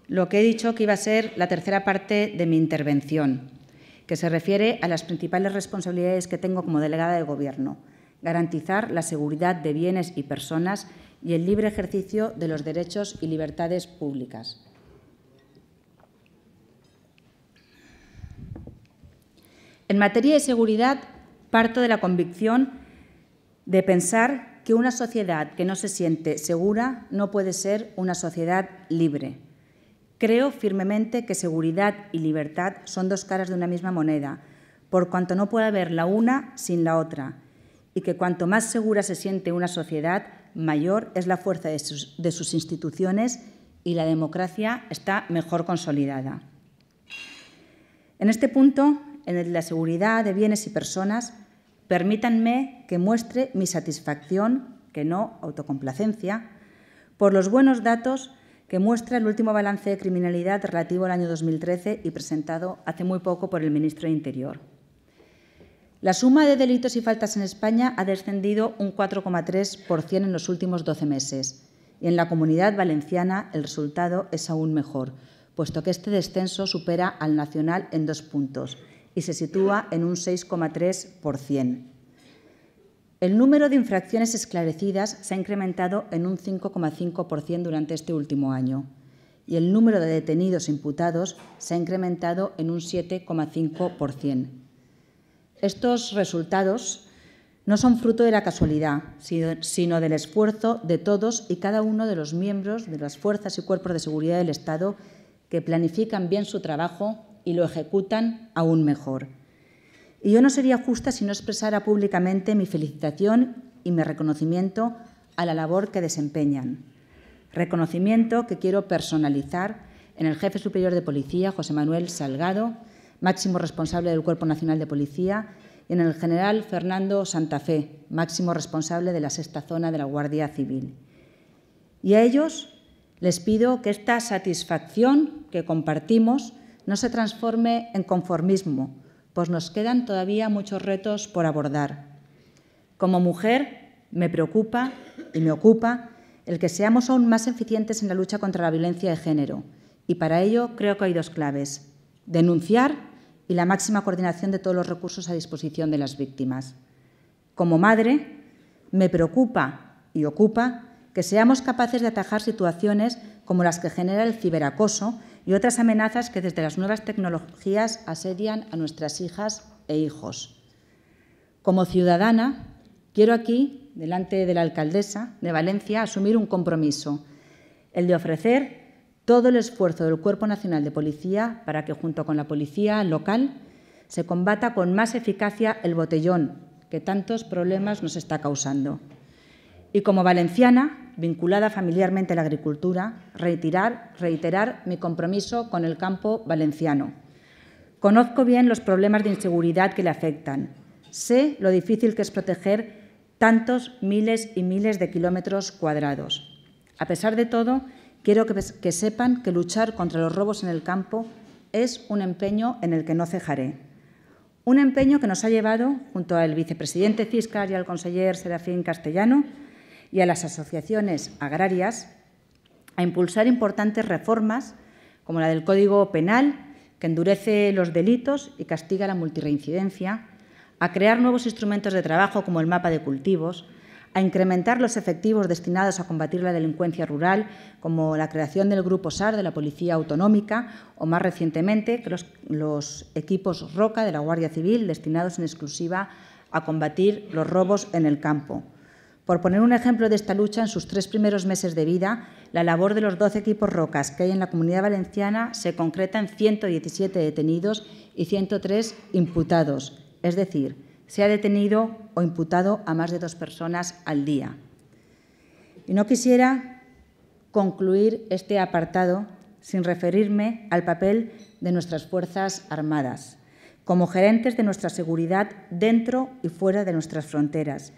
lo que he dicho que iba a ser la tercera parte de mi intervención, que se refiere a las principales responsabilidades que tengo como delegada de Gobierno, garantizar la seguridad de bienes y personas y el libre ejercicio de los derechos y libertades públicas. En materia de seguridad, parto de la convicción de pensar que una sociedad que no se siente segura no puede ser una sociedad libre. Creo firmemente que seguridad y libertad son dos caras de una misma moneda, por cuanto no puede haber la una sin la otra, y que cuanto más segura se siente una sociedad, mayor es la fuerza de sus, instituciones y la democracia está mejor consolidada. En este punto, en la seguridad de bienes y personas, permítanme que muestre mi satisfacción, que no autocomplacencia, por los buenos datos que muestra el último balance de criminalidad relativo al año 2013 y presentado hace muy poco por el ministro de Interior. La suma de delitos y faltas en España ha descendido un 4,3% en los últimos 12 meses y en la comunidad valenciana el resultado es aún mejor, puesto que este descenso supera al nacional en dos puntos y se sitúa en un 6,3%. El número de infracciones esclarecidas se ha incrementado en un 5,5% durante este último año y el número de detenidos imputados se ha incrementado en un 7,5%. Estos resultados no son fruto de la casualidad, sino del esfuerzo de todos y cada uno de los miembros de las fuerzas y cuerpos de seguridad del Estado que planifican bien su trabajo y lo ejecutan aún mejor. Y yo no sería justa si no expresara públicamente mi felicitación y mi reconocimiento a la labor que desempeñan. Reconocimiento que quiero personalizar en el jefe superior de policía, José Manuel Salgado, máximo responsable del Cuerpo Nacional de Policía, y en el general Fernando Santa Fe, máximo responsable de la sexta zona de la Guardia Civil. Y a ellos les pido que esta satisfacción que compartimos no se transforme en conformismo, pues nos quedan todavía muchos retos por abordar. Como mujer, me preocupa y me ocupa el que seamos aún más eficientes en la lucha contra la violencia de género. Y para ello creo que hay dos claves. Denunciar y la máxima coordinación de todos los recursos a disposición de las víctimas. Como madre, me preocupa y ocupa que seamos capaces de atajar situaciones como las que genera el ciberacoso y otras amenazas que desde las nuevas tecnologías asedian a nuestras hijas e hijos. Como ciudadana, quiero aquí, delante de la alcaldesa de Valencia, asumir un compromiso, el de ofrecer todo el esfuerzo del Cuerpo Nacional de Policía para que, junto con la policía local, se combata con más eficacia el botellón que tantos problemas nos está causando. Y como valenciana, vinculada familiarmente a la agricultura, reiterar, mi compromiso con el campo valenciano. Conozco bien los problemas de inseguridad que le afectan. Sé lo difícil que es proteger tantos miles y miles de kilómetros cuadrados. A pesar de todo, quiero que, sepan que luchar contra los robos en el campo es un empeño en el que no cejaré. Un empeño que nos ha llevado, junto al vicepresidente Ciscar y al conseller Serafín Castellano, y a las asociaciones agrarias a impulsar importantes reformas como la del Código Penal, que endurece los delitos y castiga la multireincidencia, a crear nuevos instrumentos de trabajo como el mapa de cultivos, a incrementar los efectivos destinados a combatir la delincuencia rural, como la creación del Grupo SAR de la Policía Autonómica o, más recientemente, los equipos ROCA de la Guardia Civil, destinados en exclusiva a combatir los robos en el campo. Por poner un ejemplo de esta lucha, en sus tres primeros meses de vida, la labor de los 12 equipos rocas que hay en la comunidad valenciana se concreta en 117 detenidos y 103 imputados, es decir, se ha detenido o imputado a más de dos personas al día. Y no quisiera concluir este apartado sin referirme al papel de nuestras Fuerzas Armadas, como gerentes de nuestra seguridad dentro y fuera de nuestras fronteras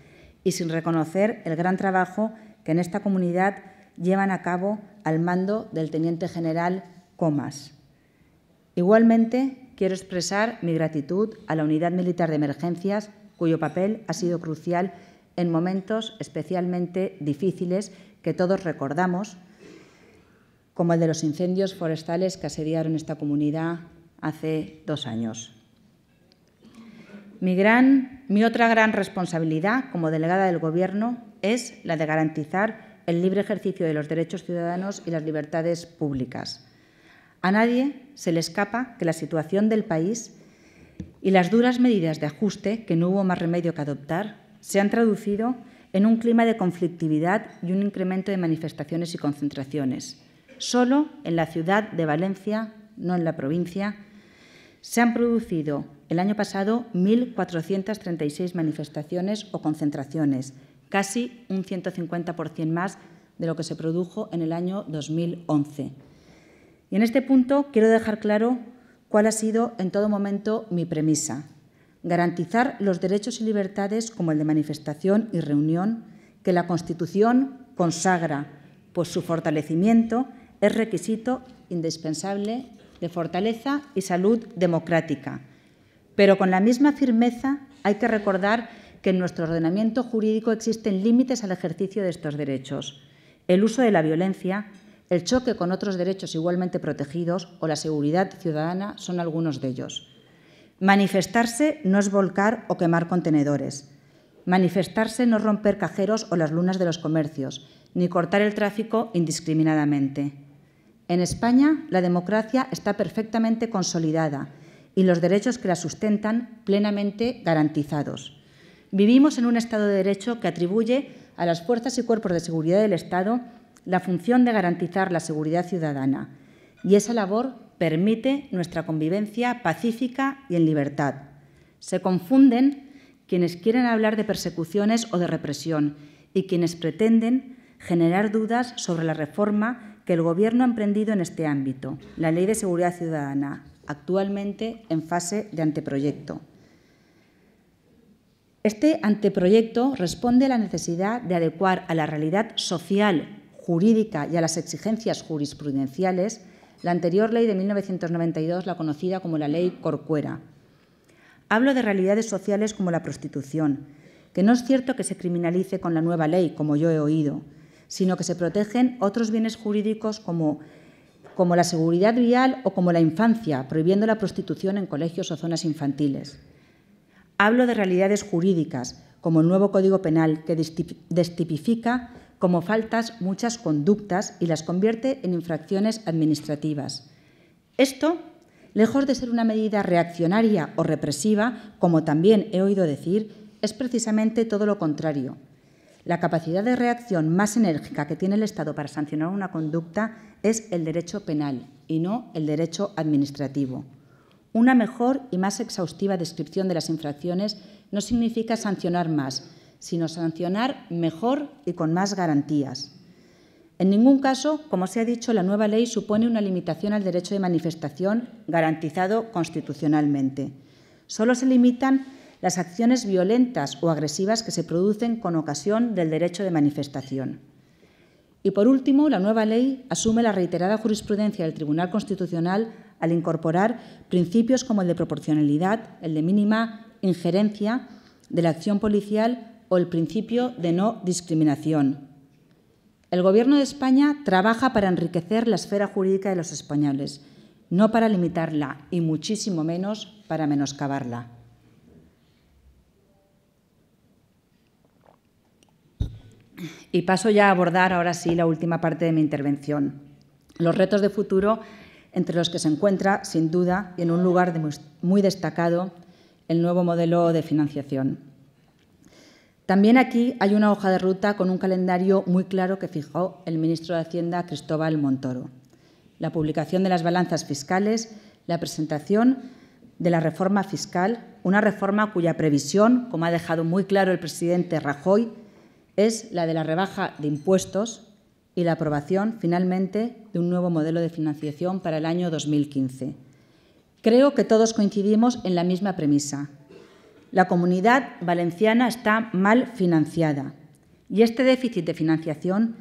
y sin reconocer el gran trabajo que en esta comunidad llevan a cabo al mando del teniente general Comas. Igualmente, quiero expresar mi gratitud a la Unidad Militar de Emergencias, cuyo papel ha sido crucial en momentos especialmente difíciles que todos recordamos, como el de los incendios forestales que asediaron esta comunidad hace dos años. Mi, otra gran responsabilidad como delegada del Gobierno es la de garantizar el libre ejercicio de los derechos ciudadanos y las libertades públicas. A nadie se le escapa que la situación del país y las duras medidas de ajuste que no hubo más remedio que adoptar se han traducido en un clima de conflictividad y un incremento de manifestaciones y concentraciones. Solo en la ciudad de Valencia, no en la provincia, se han producido el año pasado, 1.436 manifestaciones o concentraciones, casi un 150% más de lo que se produjo en el año 2011. Y en este punto quiero dejar claro cuál ha sido en todo momento mi premisa. Garantizar los derechos y libertades como el de manifestación y reunión que la Constitución consagra, pues su fortalecimiento es requisito indispensable de fortaleza y salud democrática pero con la misma firmeza hay que recordar que en nuestro ordenamiento jurídico existen límites al ejercicio de estos derechos. El uso de la violencia, el choque con otros derechos igualmente protegidos o la seguridad ciudadana son algunos de ellos. Manifestarse no es volcar o quemar contenedores. Manifestarse no es romper cajeros o las lunas de los comercios, ni cortar el tráfico indiscriminadamente. En España, la democracia está perfectamente consolidada y los derechos que la sustentan plenamente garantizados. Vivimos en un Estado de Derecho que atribuye a las fuerzas y cuerpos de seguridad del Estado la función de garantizar la seguridad ciudadana y esa labor permite nuestra convivencia pacífica y en libertad. Se confunden quienes quieren hablar de persecuciones o de represión y quienes pretenden generar dudas sobre la reforma que el Gobierno ha emprendido en este ámbito, la Ley de Seguridad Ciudadana, actualmente en fase de anteproyecto. Este anteproyecto responde a la necesidad de adecuar a la realidad social, jurídica y a las exigencias jurisprudenciales la anterior ley de 1992, la conocida como la ley Corcuera. Hablo de realidades sociales como la prostitución, que no es cierto que se criminalice con la nueva ley, como yo he oído, sino que se protegen otros bienes jurídicos como como la seguridad vial o como la infancia, prohibiendo la prostitución en colegios o zonas infantiles. Hablo de realidades jurídicas, como el nuevo Código Penal, que destipifica como faltas muchas conductas y las convierte en infracciones administrativas. Esto, lejos de ser una medida reaccionaria o represiva, como también he oído decir, es precisamente todo lo contrario, la capacidad de reacción más enérgica que tiene el Estado para sancionar una conducta es el derecho penal y no el derecho administrativo. Una mejor y más exhaustiva descripción de las infracciones no significa sancionar más, sino sancionar mejor y con más garantías. En ningún caso, como se ha dicho, la nueva ley supone una limitación al derecho de manifestación garantizado constitucionalmente. Solo se limitan las acciones violentas o agresivas que se producen con ocasión del derecho de manifestación. Y por último, la nueva ley asume la reiterada jurisprudencia del Tribunal Constitucional al incorporar principios como el de proporcionalidad, el de mínima injerencia de la acción policial o el principio de no discriminación. El Gobierno de España trabaja para enriquecer la esfera jurídica de los españoles, no para limitarla y muchísimo menos para menoscabarla. Y paso ya a abordar ahora sí la última parte de mi intervención, los retos de futuro entre los que se encuentra, sin duda, y en un lugar muy destacado, el nuevo modelo de financiación. También aquí hay una hoja de ruta con un calendario muy claro que fijó el ministro de Hacienda Cristóbal Montoro. La publicación de las balanzas fiscales, la presentación de la reforma fiscal, una reforma cuya previsión, como ha dejado muy claro el presidente Rajoy, es la de la rebaja de impuestos y la aprobación, finalmente, de un nuevo modelo de financiación para el año 2015. Creo que todos coincidimos en la misma premisa. La comunidad valenciana está mal financiada y este déficit de financiación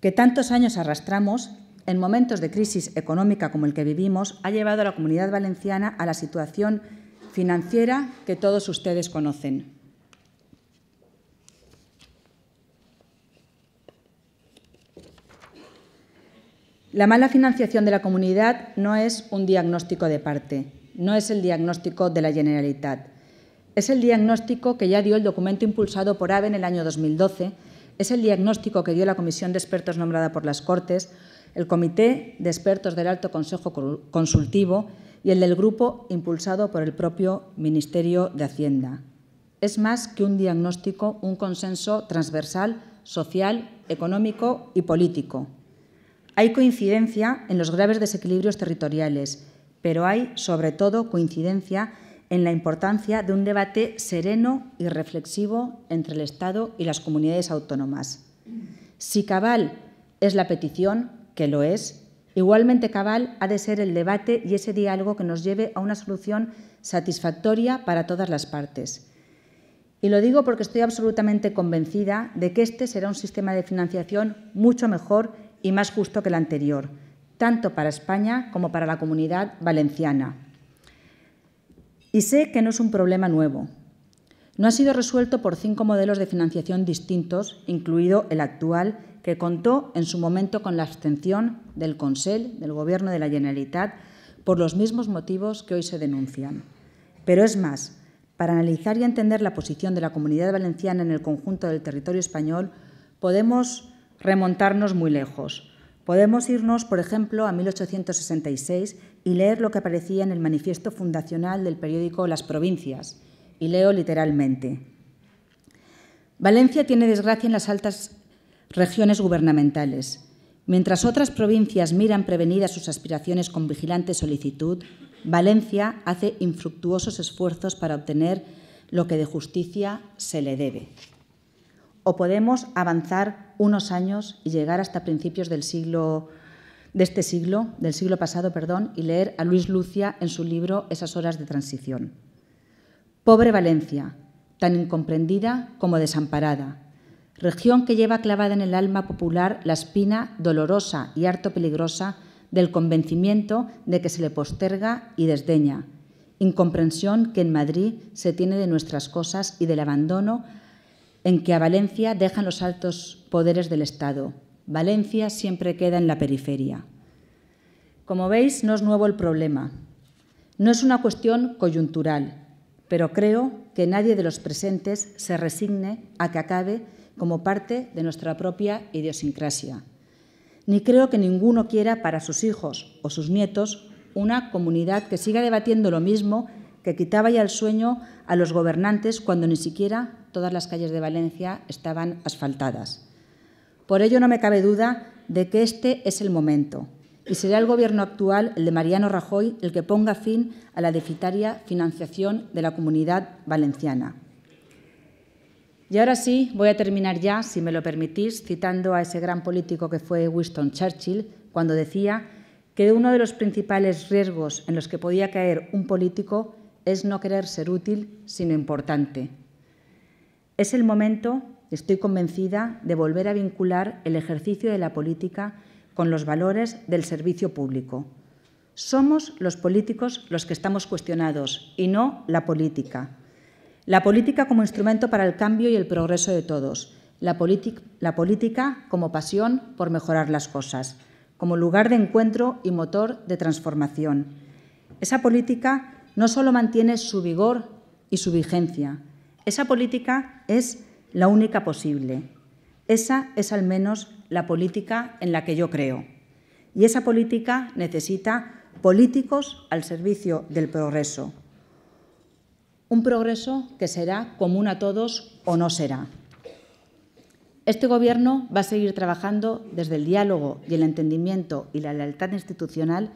que tantos años arrastramos en momentos de crisis económica como el que vivimos ha llevado a la comunidad valenciana a la situación financiera que todos ustedes conocen. La mala financiación de la comunidad no es un diagnóstico de parte, no es el diagnóstico de la Generalitat. Es el diagnóstico que ya dio el documento impulsado por AVE en el año 2012, es el diagnóstico que dio la comisión de expertos nombrada por las Cortes, el Comité de Expertos del Alto Consejo Consultivo y el del grupo impulsado por el propio Ministerio de Hacienda. Es más que un diagnóstico, un consenso transversal, social, económico y político. Hay coincidencia en los graves desequilibrios territoriales, pero hay, sobre todo, coincidencia en la importancia de un debate sereno y reflexivo entre el Estado y las comunidades autónomas. Si cabal es la petición, que lo es, igualmente cabal ha de ser el debate y ese diálogo que nos lleve a una solución satisfactoria para todas las partes. Y lo digo porque estoy absolutamente convencida de que este será un sistema de financiación mucho mejor y más justo que el anterior, tanto para España como para la comunidad valenciana. Y sé que no es un problema nuevo. No ha sido resuelto por cinco modelos de financiación distintos, incluido el actual, que contó en su momento con la abstención del Consell, del Gobierno de la Generalitat, por los mismos motivos que hoy se denuncian. Pero es más, para analizar y entender la posición de la comunidad valenciana en el conjunto del territorio español, podemos remontarnos muy lejos. Podemos irnos, por ejemplo, a 1866 y leer lo que aparecía en el manifiesto fundacional del periódico Las Provincias, y leo literalmente. Valencia tiene desgracia en las altas regiones gubernamentales. Mientras otras provincias miran prevenidas sus aspiraciones con vigilante solicitud, Valencia hace infructuosos esfuerzos para obtener lo que de justicia se le debe o podemos avanzar unos años y llegar hasta principios del siglo de este siglo, del siglo pasado, perdón, y leer a Luis Lucia en su libro Esas horas de transición. Pobre Valencia, tan incomprendida como desamparada, región que lleva clavada en el alma popular la espina dolorosa y harto peligrosa del convencimiento de que se le posterga y desdeña, incomprensión que en Madrid se tiene de nuestras cosas y del abandono en que a Valencia dejan los altos poderes del Estado. Valencia siempre queda en la periferia. Como veis, no es nuevo el problema. No es una cuestión coyuntural, pero creo que nadie de los presentes se resigne a que acabe como parte de nuestra propia idiosincrasia. Ni creo que ninguno quiera para sus hijos o sus nietos una comunidad que siga debatiendo lo mismo que quitaba ya el sueño a los gobernantes cuando ni siquiera todas las calles de Valencia estaban asfaltadas. Por ello no me cabe duda de que este es el momento y será el gobierno actual, el de Mariano Rajoy, el que ponga fin a la deficitaria financiación de la comunidad valenciana. Y ahora sí, voy a terminar ya, si me lo permitís, citando a ese gran político que fue Winston Churchill, cuando decía que uno de los principales riesgos en los que podía caer un político es no querer ser útil, sino importante. Es el momento, estoy convencida, de volver a vincular el ejercicio de la política con los valores del servicio público. Somos los políticos los que estamos cuestionados y no la política. La política como instrumento para el cambio y el progreso de todos. La, política como pasión por mejorar las cosas, como lugar de encuentro y motor de transformación. Esa política no solo mantiene su vigor y su vigencia, esa política es la única posible. Esa es al menos la política en la que yo creo. Y esa política necesita políticos al servicio del progreso. Un progreso que será común a todos o no será. Este Gobierno va a seguir trabajando desde el diálogo y el entendimiento y la lealtad institucional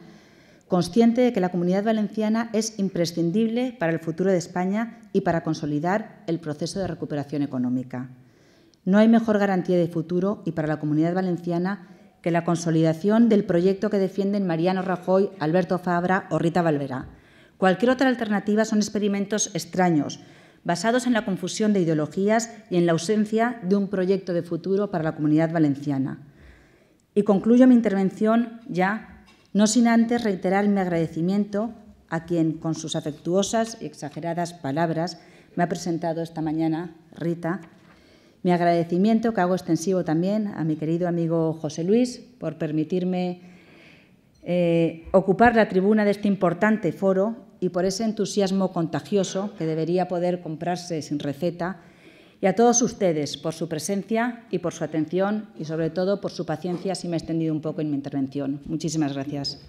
consciente de que la comunidad valenciana es imprescindible para el futuro de España y para consolidar el proceso de recuperación económica. No hay mejor garantía de futuro y para la comunidad valenciana que la consolidación del proyecto que defienden Mariano Rajoy, Alberto Fabra o Rita Valvera. Cualquier otra alternativa son experimentos extraños, basados en la confusión de ideologías y en la ausencia de un proyecto de futuro para la comunidad valenciana. Y concluyo mi intervención ya no sin antes reiterar mi agradecimiento a quien con sus afectuosas y exageradas palabras me ha presentado esta mañana, Rita. Mi agradecimiento que hago extensivo también a mi querido amigo José Luis por permitirme eh, ocupar la tribuna de este importante foro y por ese entusiasmo contagioso que debería poder comprarse sin receta y a todos ustedes por su presencia y por su atención y sobre todo por su paciencia si me he extendido un poco en mi intervención. Muchísimas gracias.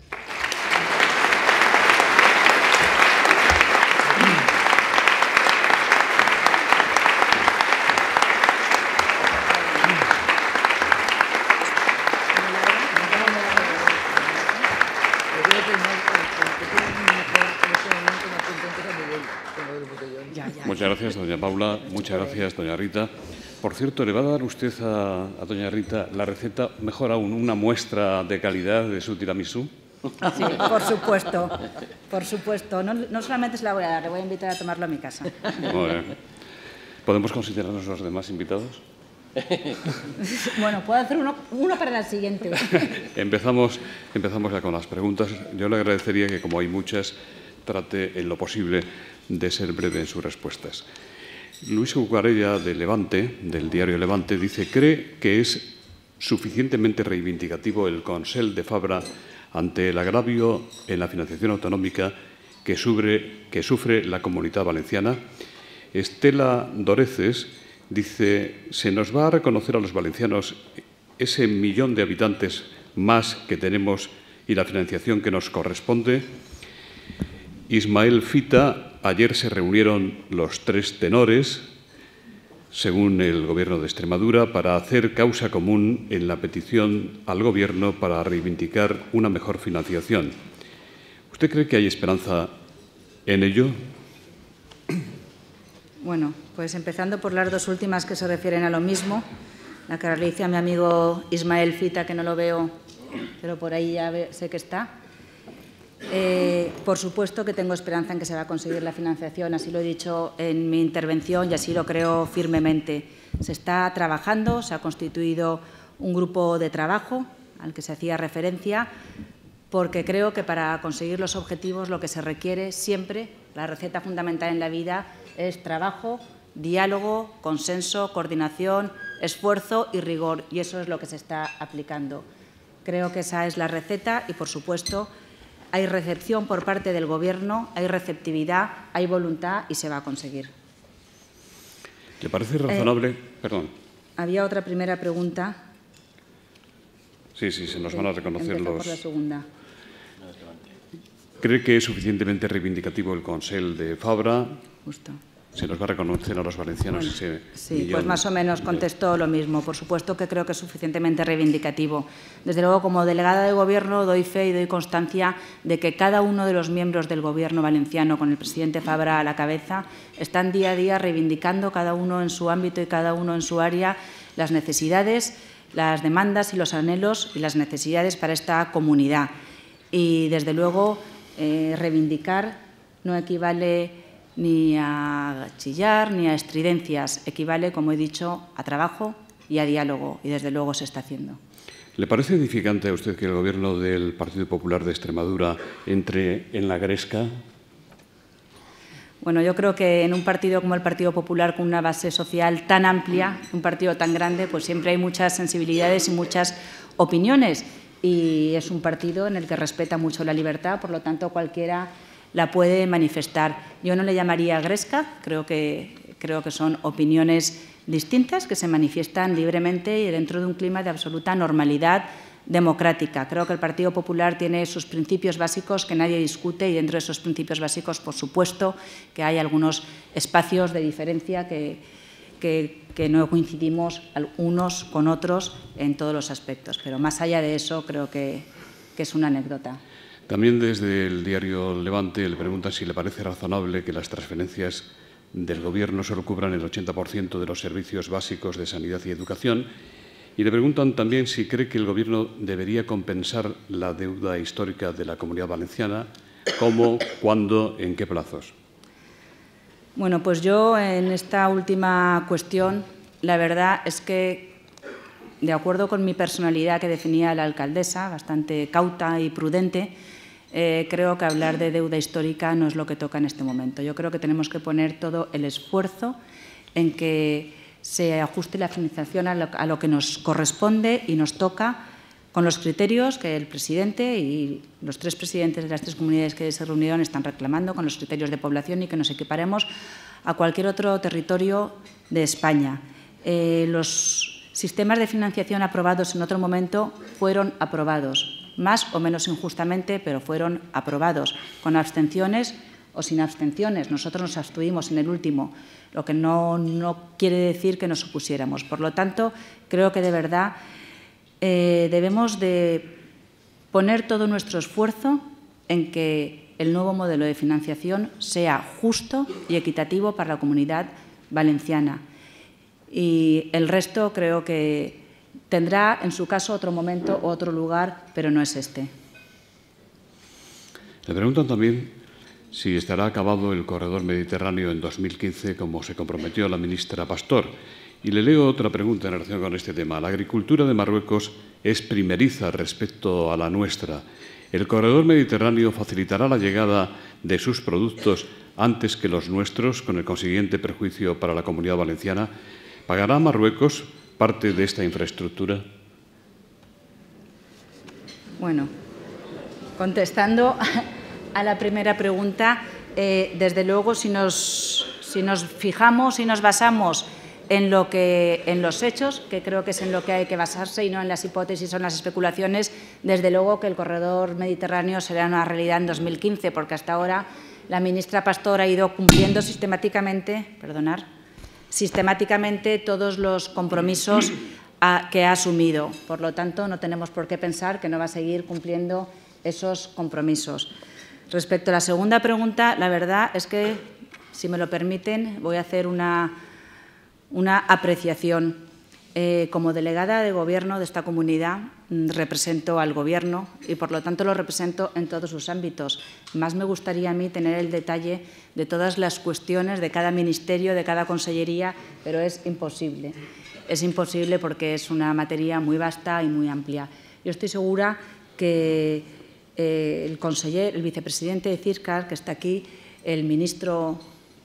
Paula. Muchas gracias, doña Rita. Por cierto, le va a dar usted a, doña Rita la receta, mejor aún, una muestra de calidad de su tiramisú. Sí, por supuesto, por supuesto. No, solamente es la voy a dar, le voy a invitar a tomarlo a mi casa. ¿Podemos considerarnos los demás invitados? bueno, puedo hacer uno, para la siguiente. empezamos, empezamos ya con las preguntas. Yo le agradecería que, como hay muchas, trate en lo posible de ser breve en sus respuestas. Luis Ugarella de Levante, del diario Levante, dice, cree que es suficientemente reivindicativo el consel de Fabra ante el agravio en la financiación autonómica que, sufre, que sufre la comunidad valenciana. Estela Doreces dice, se nos va a reconocer a los valencianos ese millón de habitantes más que tenemos y la financiación que nos corresponde. Ismael Fita Ayer se reunieron los tres tenores, según el Gobierno de Extremadura, para hacer causa común en la petición al Gobierno para reivindicar una mejor financiación. ¿Usted cree que hay esperanza en ello? Bueno, pues empezando por las dos últimas que se refieren a lo mismo, la que realiza mi amigo Ismael Fita, que no lo veo, pero por ahí ya sé que está. Eh, por supuesto que tengo esperanza en que se va a conseguir la financiación, así lo he dicho en mi intervención y así lo creo firmemente. Se está trabajando, se ha constituido un grupo de trabajo al que se hacía referencia, porque creo que para conseguir los objetivos lo que se requiere siempre, la receta fundamental en la vida, es trabajo, diálogo, consenso, coordinación, esfuerzo y rigor, y eso es lo que se está aplicando. Creo que esa es la receta y, por supuesto, hay recepción por parte del Gobierno, hay receptividad, hay voluntad y se va a conseguir. ¿Le parece razonable? Eh, Perdón. Había otra primera pregunta. Sí, sí, se nos van a reconocer los. Por la segunda. ¿Cree que es suficientemente reivindicativo el Consell de Fabra? Justo. Se nos va a reconocer a los valencianos. sí, pues más o menos contestó lo mismo. Por supuesto que creo que es suficientemente reivindicativo. Desde luego, como delegada de Gobierno, doy fe y doy constancia de que cada uno de los miembros del Gobierno valenciano, con el presidente Fabra a la cabeza, están día a día reivindicando cada uno en su ámbito y cada uno en su área las necesidades, las demandas y los anhelos y las necesidades para esta comunidad. Y desde luego, eh, reivindicar no equivale ni a chillar, ni a estridencias. Equivale, como he dicho, a trabajo y a diálogo, y desde luego se está haciendo. ¿Le parece edificante a usted que el gobierno del Partido Popular de Extremadura entre en la gresca? Bueno, yo creo que en un partido como el Partido Popular, con una base social tan amplia, un partido tan grande, pues siempre hay muchas sensibilidades y muchas opiniones. Y es un partido en el que respeta mucho la libertad, por lo tanto, cualquiera la puede manifestar. Yo no le llamaría gresca, creo que, creo que son opiniones distintas que se manifiestan libremente y dentro de un clima de absoluta normalidad democrática. Creo que el Partido Popular tiene sus principios básicos que nadie discute y dentro de esos principios básicos, por supuesto, que hay algunos espacios de diferencia que, no coincidimos unos con otros en todos los aspectos. Pero más allá de eso, creo que es una anécdota. También desde el diario Levante le preguntan si le parece razonable que las transferencias del Gobierno solo cubran el 80% de los servicios básicos de sanidad y educación. Y le preguntan también si cree que el Gobierno debería compensar la deuda histórica de la Comunidad Valenciana, cómo, cuándo, en qué plazos. Bueno, pues yo en esta última cuestión, la verdad es que de acuerdo con mi personalidad que definía la alcaldesa, bastante cauta y prudente, eh, creo que hablar de deuda histórica no es lo que toca en este momento. Yo creo que tenemos que poner todo el esfuerzo en que se ajuste la financiación a lo, que nos corresponde y nos toca con los criterios que el presidente y los tres presidentes de las tres comunidades que se reunieron están reclamando, con los criterios de población y que nos equiparemos a cualquier otro territorio de España. Eh, los sistemas de financiación aprobados en otro momento fueron aprobados más o menos injustamente, pero fueron aprobados, con abstenciones o sin abstenciones. Nosotros nos abstuvimos en el último, lo que no, quiere decir que nos opusiéramos. Por lo tanto, creo que de verdad eh, debemos de poner todo nuestro esfuerzo en que el nuevo modelo de financiación sea justo y equitativo para la comunidad valenciana. Y el resto creo que Tendrá, en su caso, otro momento o otro lugar, pero no es este. Le preguntan también si estará acabado el corredor mediterráneo en 2015, como se comprometió la ministra Pastor. Y le leo otra pregunta en relación con este tema. La agricultura de Marruecos es primeriza respecto a la nuestra. ¿El corredor mediterráneo facilitará la llegada de sus productos antes que los nuestros, con el consiguiente perjuicio para la comunidad valenciana? ¿Pagará Marruecos parte de esta infraestructura? Bueno, contestando a la primera pregunta, eh, desde luego si nos, si nos fijamos y nos basamos en, lo que, en los hechos, que creo que es en lo que hay que basarse y no en las hipótesis o en las especulaciones, desde luego que el corredor mediterráneo será una realidad en 2015, porque hasta ahora la ministra Pastor ha ido cumpliendo sistemáticamente, perdonar, sistemáticamente todos los compromisos que ha asumido. Por lo tanto, no tenemos por qué pensar que no va a seguir cumpliendo esos compromisos. Respecto a la segunda pregunta, la verdad es que, si me lo permiten, voy a hacer una apreciación. Eh, como delegada de gobierno de esta comunidad mm, represento al gobierno y por lo tanto lo represento en todos sus ámbitos. Más me gustaría a mí tener el detalle de todas las cuestiones de cada ministerio, de cada consellería, pero es imposible. Es imposible porque es una materia muy vasta y muy amplia. Yo estoy segura que eh, el el vicepresidente de CIRCAR, que está aquí, el ministro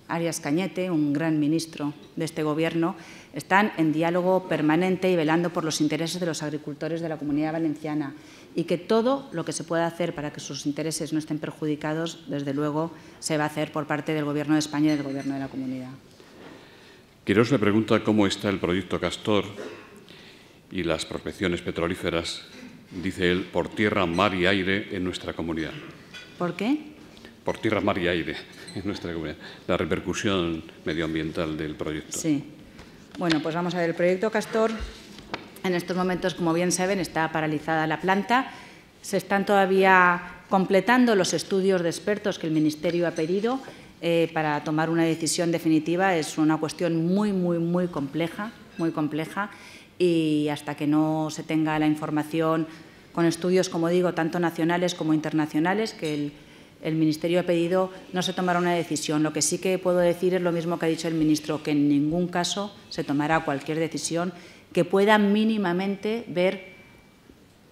Arias Cañete, un gran ministro de este gobierno, están en diálogo permanente y velando por los intereses de los agricultores de la comunidad valenciana y que todo lo que se pueda hacer para que sus intereses no estén perjudicados, desde luego, se va a hacer por parte del Gobierno de España y del Gobierno de la comunidad. Quirós le pregunta cómo está el proyecto Castor y las prospecciones petrolíferas, dice él, por tierra, mar y aire en nuestra comunidad. ¿Por qué? Por tierra, mar y aire en nuestra comunidad. La repercusión medioambiental del proyecto. Sí. Bueno, pues vamos a ver, el proyecto Castor en estos momentos, como bien saben, está paralizada la planta. Se están todavía completando los estudios de expertos que el Ministerio ha pedido eh, para tomar una decisión definitiva. Es una cuestión muy, muy, muy compleja, muy compleja, y hasta que no se tenga la información con estudios, como digo, tanto nacionales como internacionales, que el el Ministerio ha pedido no se tomará una decisión. Lo que sí que puedo decir es lo mismo que ha dicho el ministro, que en ningún caso se tomará cualquier decisión que pueda mínimamente ver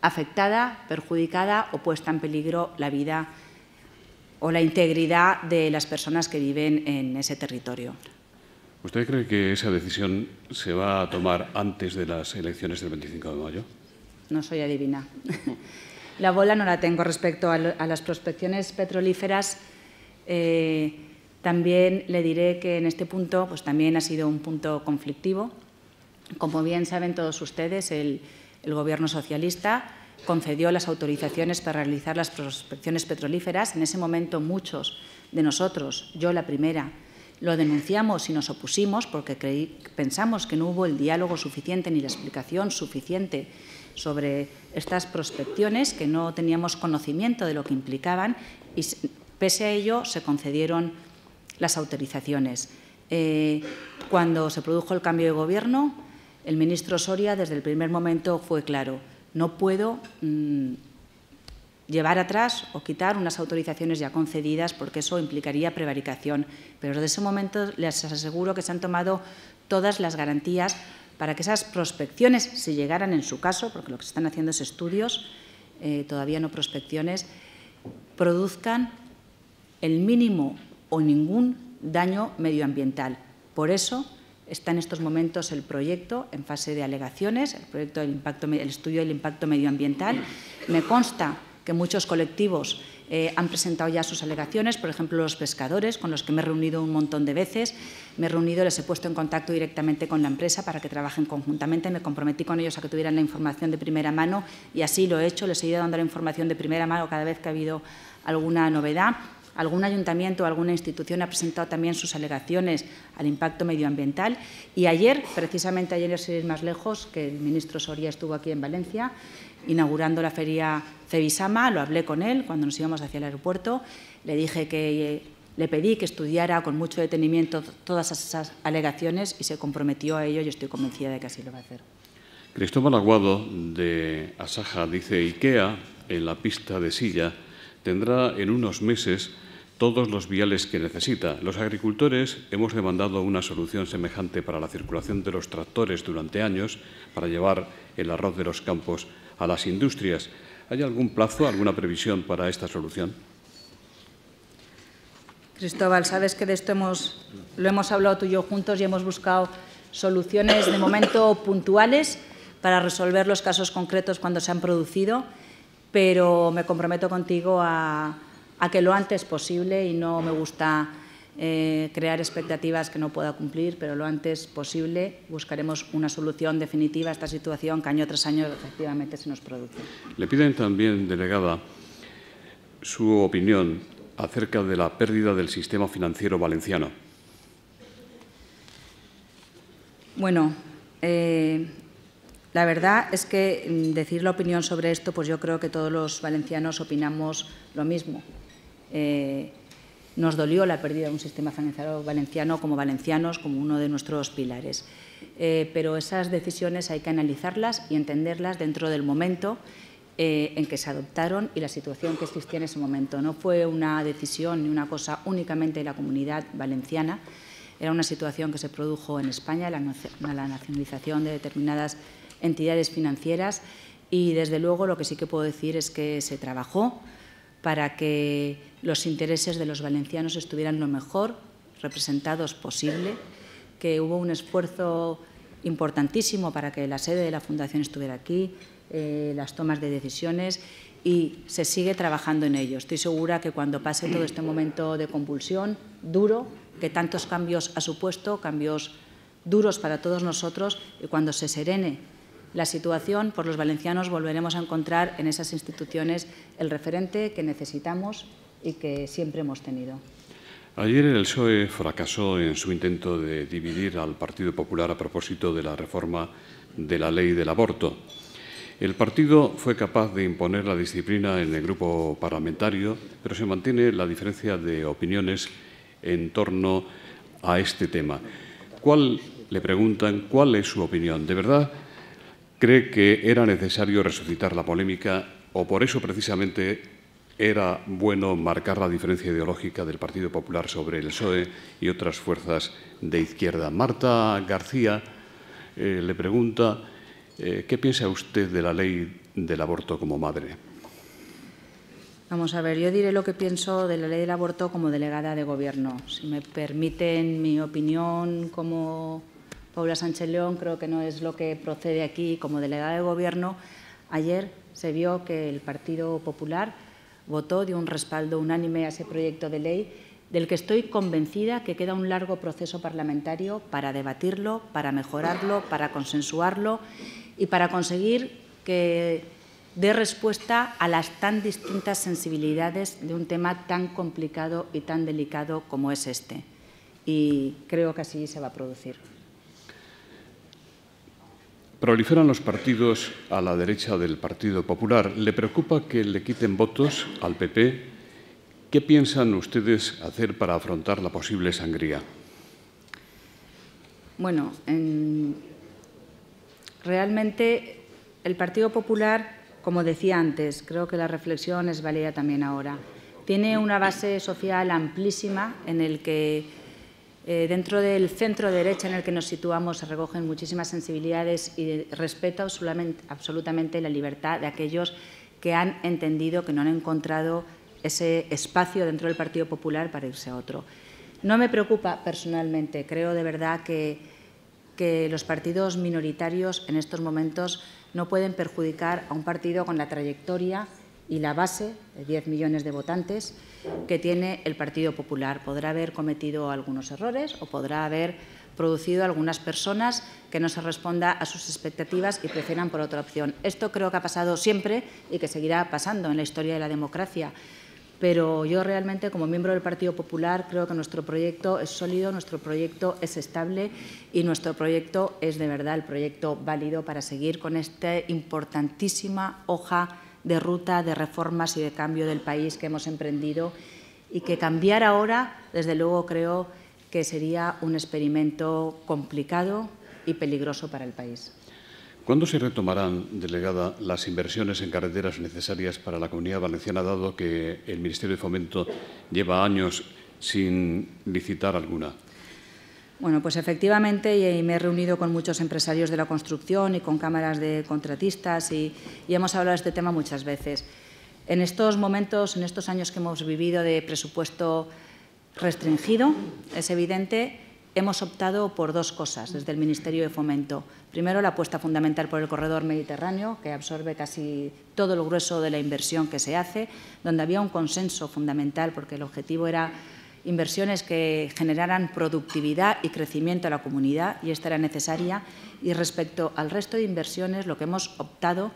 afectada, perjudicada o puesta en peligro la vida o la integridad de las personas que viven en ese territorio. ¿Usted cree que esa decisión se va a tomar antes de las elecciones del 25 de mayo? No soy adivina. la bola no la tengo respecto a, las prospecciones petrolíferas. Eh, también le diré que en este punto pues, también ha sido un punto conflictivo. Como bien saben todos ustedes, el, el Gobierno socialista concedió las autorizaciones para realizar las prospecciones petrolíferas. En ese momento muchos de nosotros, yo la primera, lo denunciamos y nos opusimos porque pensamos que no hubo el diálogo suficiente ni la explicación suficiente sobre estas prospecciones que no teníamos conocimiento de lo que implicaban y pese a ello se concedieron las autorizaciones. Eh, cuando se produjo el cambio de gobierno, el ministro Soria desde el primer momento fue claro, no puedo mm, llevar atrás o quitar unas autorizaciones ya concedidas porque eso implicaría prevaricación. Pero desde ese momento les aseguro que se han tomado todas las garantías para que esas prospecciones, si llegaran en su caso, porque lo que se están haciendo es estudios, eh, todavía no prospecciones, produzcan el mínimo o ningún daño medioambiental. Por eso está en estos momentos el proyecto en fase de alegaciones, el, proyecto del impacto, el estudio del impacto medioambiental. Me consta que muchos colectivos eh, han presentado ya sus alegaciones, por ejemplo, los pescadores, con los que me he reunido un montón de veces. Me he reunido, les he puesto en contacto directamente con la empresa para que trabajen conjuntamente. Me comprometí con ellos a que tuvieran la información de primera mano y así lo he hecho. Les he ido dando la información de primera mano cada vez que ha habido alguna novedad. Algún ayuntamiento o alguna institución ha presentado también sus alegaciones al impacto medioambiental. Y ayer, precisamente ayer, sin ir más lejos, que el ministro Soria estuvo aquí en Valencia inaugurando la feria Cebisama, lo hablé con él cuando nos íbamos hacia el aeropuerto, le dije que le pedí que estudiara con mucho detenimiento todas esas alegaciones y se comprometió a ello y estoy convencida de que así lo va a hacer. Cristóbal Aguado de Asaja dice IKEA en la pista de silla tendrá en unos meses todos los viales que necesita. Los agricultores hemos demandado una solución semejante para la circulación de los tractores durante años para llevar el arroz de los campos a las industrias. ¿Hay algún plazo, alguna previsión para esta solución? Cristóbal, sabes que de esto hemos, lo hemos hablado tú y yo juntos y hemos buscado soluciones de momento puntuales para resolver los casos concretos cuando se han producido, pero me comprometo contigo a a que lo antes posible, y no me gusta eh, crear expectativas que no pueda cumplir, pero lo antes posible buscaremos una solución definitiva a esta situación que año tras año efectivamente se nos produce. Le piden también, delegada, su opinión acerca de la pérdida del sistema financiero valenciano. Bueno, eh, la verdad es que mm, decir la opinión sobre esto, pues yo creo que todos los valencianos opinamos lo mismo. Eh, nos dolió la pérdida de un sistema financiero valenciano como valencianos, como uno de nuestros pilares. Eh, pero esas decisiones hay que analizarlas y entenderlas dentro del momento eh, en que se adoptaron y la situación que existía en ese momento. No fue una decisión ni una cosa únicamente de la comunidad valenciana, era una situación que se produjo en España, la nacionalización de determinadas entidades financieras y desde luego lo que sí que puedo decir es que se trabajó para que los intereses de los valencianos estuvieran lo mejor representados posible, que hubo un esfuerzo importantísimo para que la sede de la Fundación estuviera aquí, eh, las tomas de decisiones y se sigue trabajando en ello. Estoy segura que cuando pase todo este momento de convulsión duro, que tantos cambios ha supuesto, cambios duros para todos nosotros, y cuando se serene la situación, por los valencianos volveremos a encontrar en esas instituciones el referente que necesitamos y que siempre hemos tenido. Ayer el PSOE fracasó en su intento de dividir al Partido Popular a propósito de la reforma de la ley del aborto. El partido fue capaz de imponer la disciplina en el grupo parlamentario, pero se mantiene la diferencia de opiniones en torno a este tema. ¿Cuál, le preguntan, cuál es su opinión? ¿De verdad cree que era necesario resucitar la polémica o por eso precisamente era bueno marcar la diferencia ideológica del Partido Popular sobre el PSOE y otras fuerzas de izquierda. Marta García eh, le pregunta, eh, ¿qué piensa usted de la ley del aborto como madre? Vamos a ver, yo diré lo que pienso de la ley del aborto como delegada de gobierno. Si me permiten mi opinión como Paula Sánchez León, creo que no es lo que procede aquí como delegada de gobierno. Ayer se vio que el Partido Popular votó, de un respaldo unánime a ese proyecto de ley del que estoy convencida que queda un largo proceso parlamentario para debatirlo, para mejorarlo, para consensuarlo y para conseguir que dé respuesta a las tan distintas sensibilidades de un tema tan complicado y tan delicado como es este. Y creo que así se va a producir. Proliferan los partidos a la derecha del Partido Popular. ¿Le preocupa que le quiten votos al PP? ¿Qué piensan ustedes hacer para afrontar la posible sangría? Bueno, realmente el Partido Popular, como decía antes, creo que la reflexión es válida también ahora. Tiene una base social amplísima en el que eh, dentro del centro derecha en el que nos situamos se recogen muchísimas sensibilidades y respeto absolutamente la libertad de aquellos que han entendido que no han encontrado ese espacio dentro del Partido Popular para irse a otro. No me preocupa personalmente, creo de verdad que los partidos minoritarios en estos momentos no pueden perjudicar a un partido con la trayectoria y la base, de 10 millones de votantes, que tiene el Partido Popular. Podrá haber cometido algunos errores o podrá haber producido algunas personas que no se responda a sus expectativas y prefieran por otra opción. Esto creo que ha pasado siempre y que seguirá pasando en la historia de la democracia. Pero yo realmente, como miembro del Partido Popular, creo que nuestro proyecto es sólido, nuestro proyecto es estable y nuestro proyecto es de verdad el proyecto válido para seguir con esta importantísima hoja de ruta, de reformas y de cambio del país que hemos emprendido y que cambiar ahora, desde luego, creo que sería un experimento complicado y peligroso para el país. ¿Cuándo se retomarán, delegada, las inversiones en carreteras necesarias para la comunidad valenciana, dado que el Ministerio de Fomento lleva años sin licitar alguna? Bueno, pues efectivamente y me he reunido con muchos empresarios de la construcción y con cámaras de contratistas y, hemos hablado de este tema muchas veces. En estos momentos, en estos años que hemos vivido de presupuesto restringido, es evidente, hemos optado por dos cosas desde el Ministerio de Fomento. Primero, la apuesta fundamental por el corredor mediterráneo, que absorbe casi todo lo grueso de la inversión que se hace, donde había un consenso fundamental porque el objetivo era inversiones que generaran productividad y crecimiento a la comunidad, y esta era necesaria. Y respecto al resto de inversiones, lo que hemos optado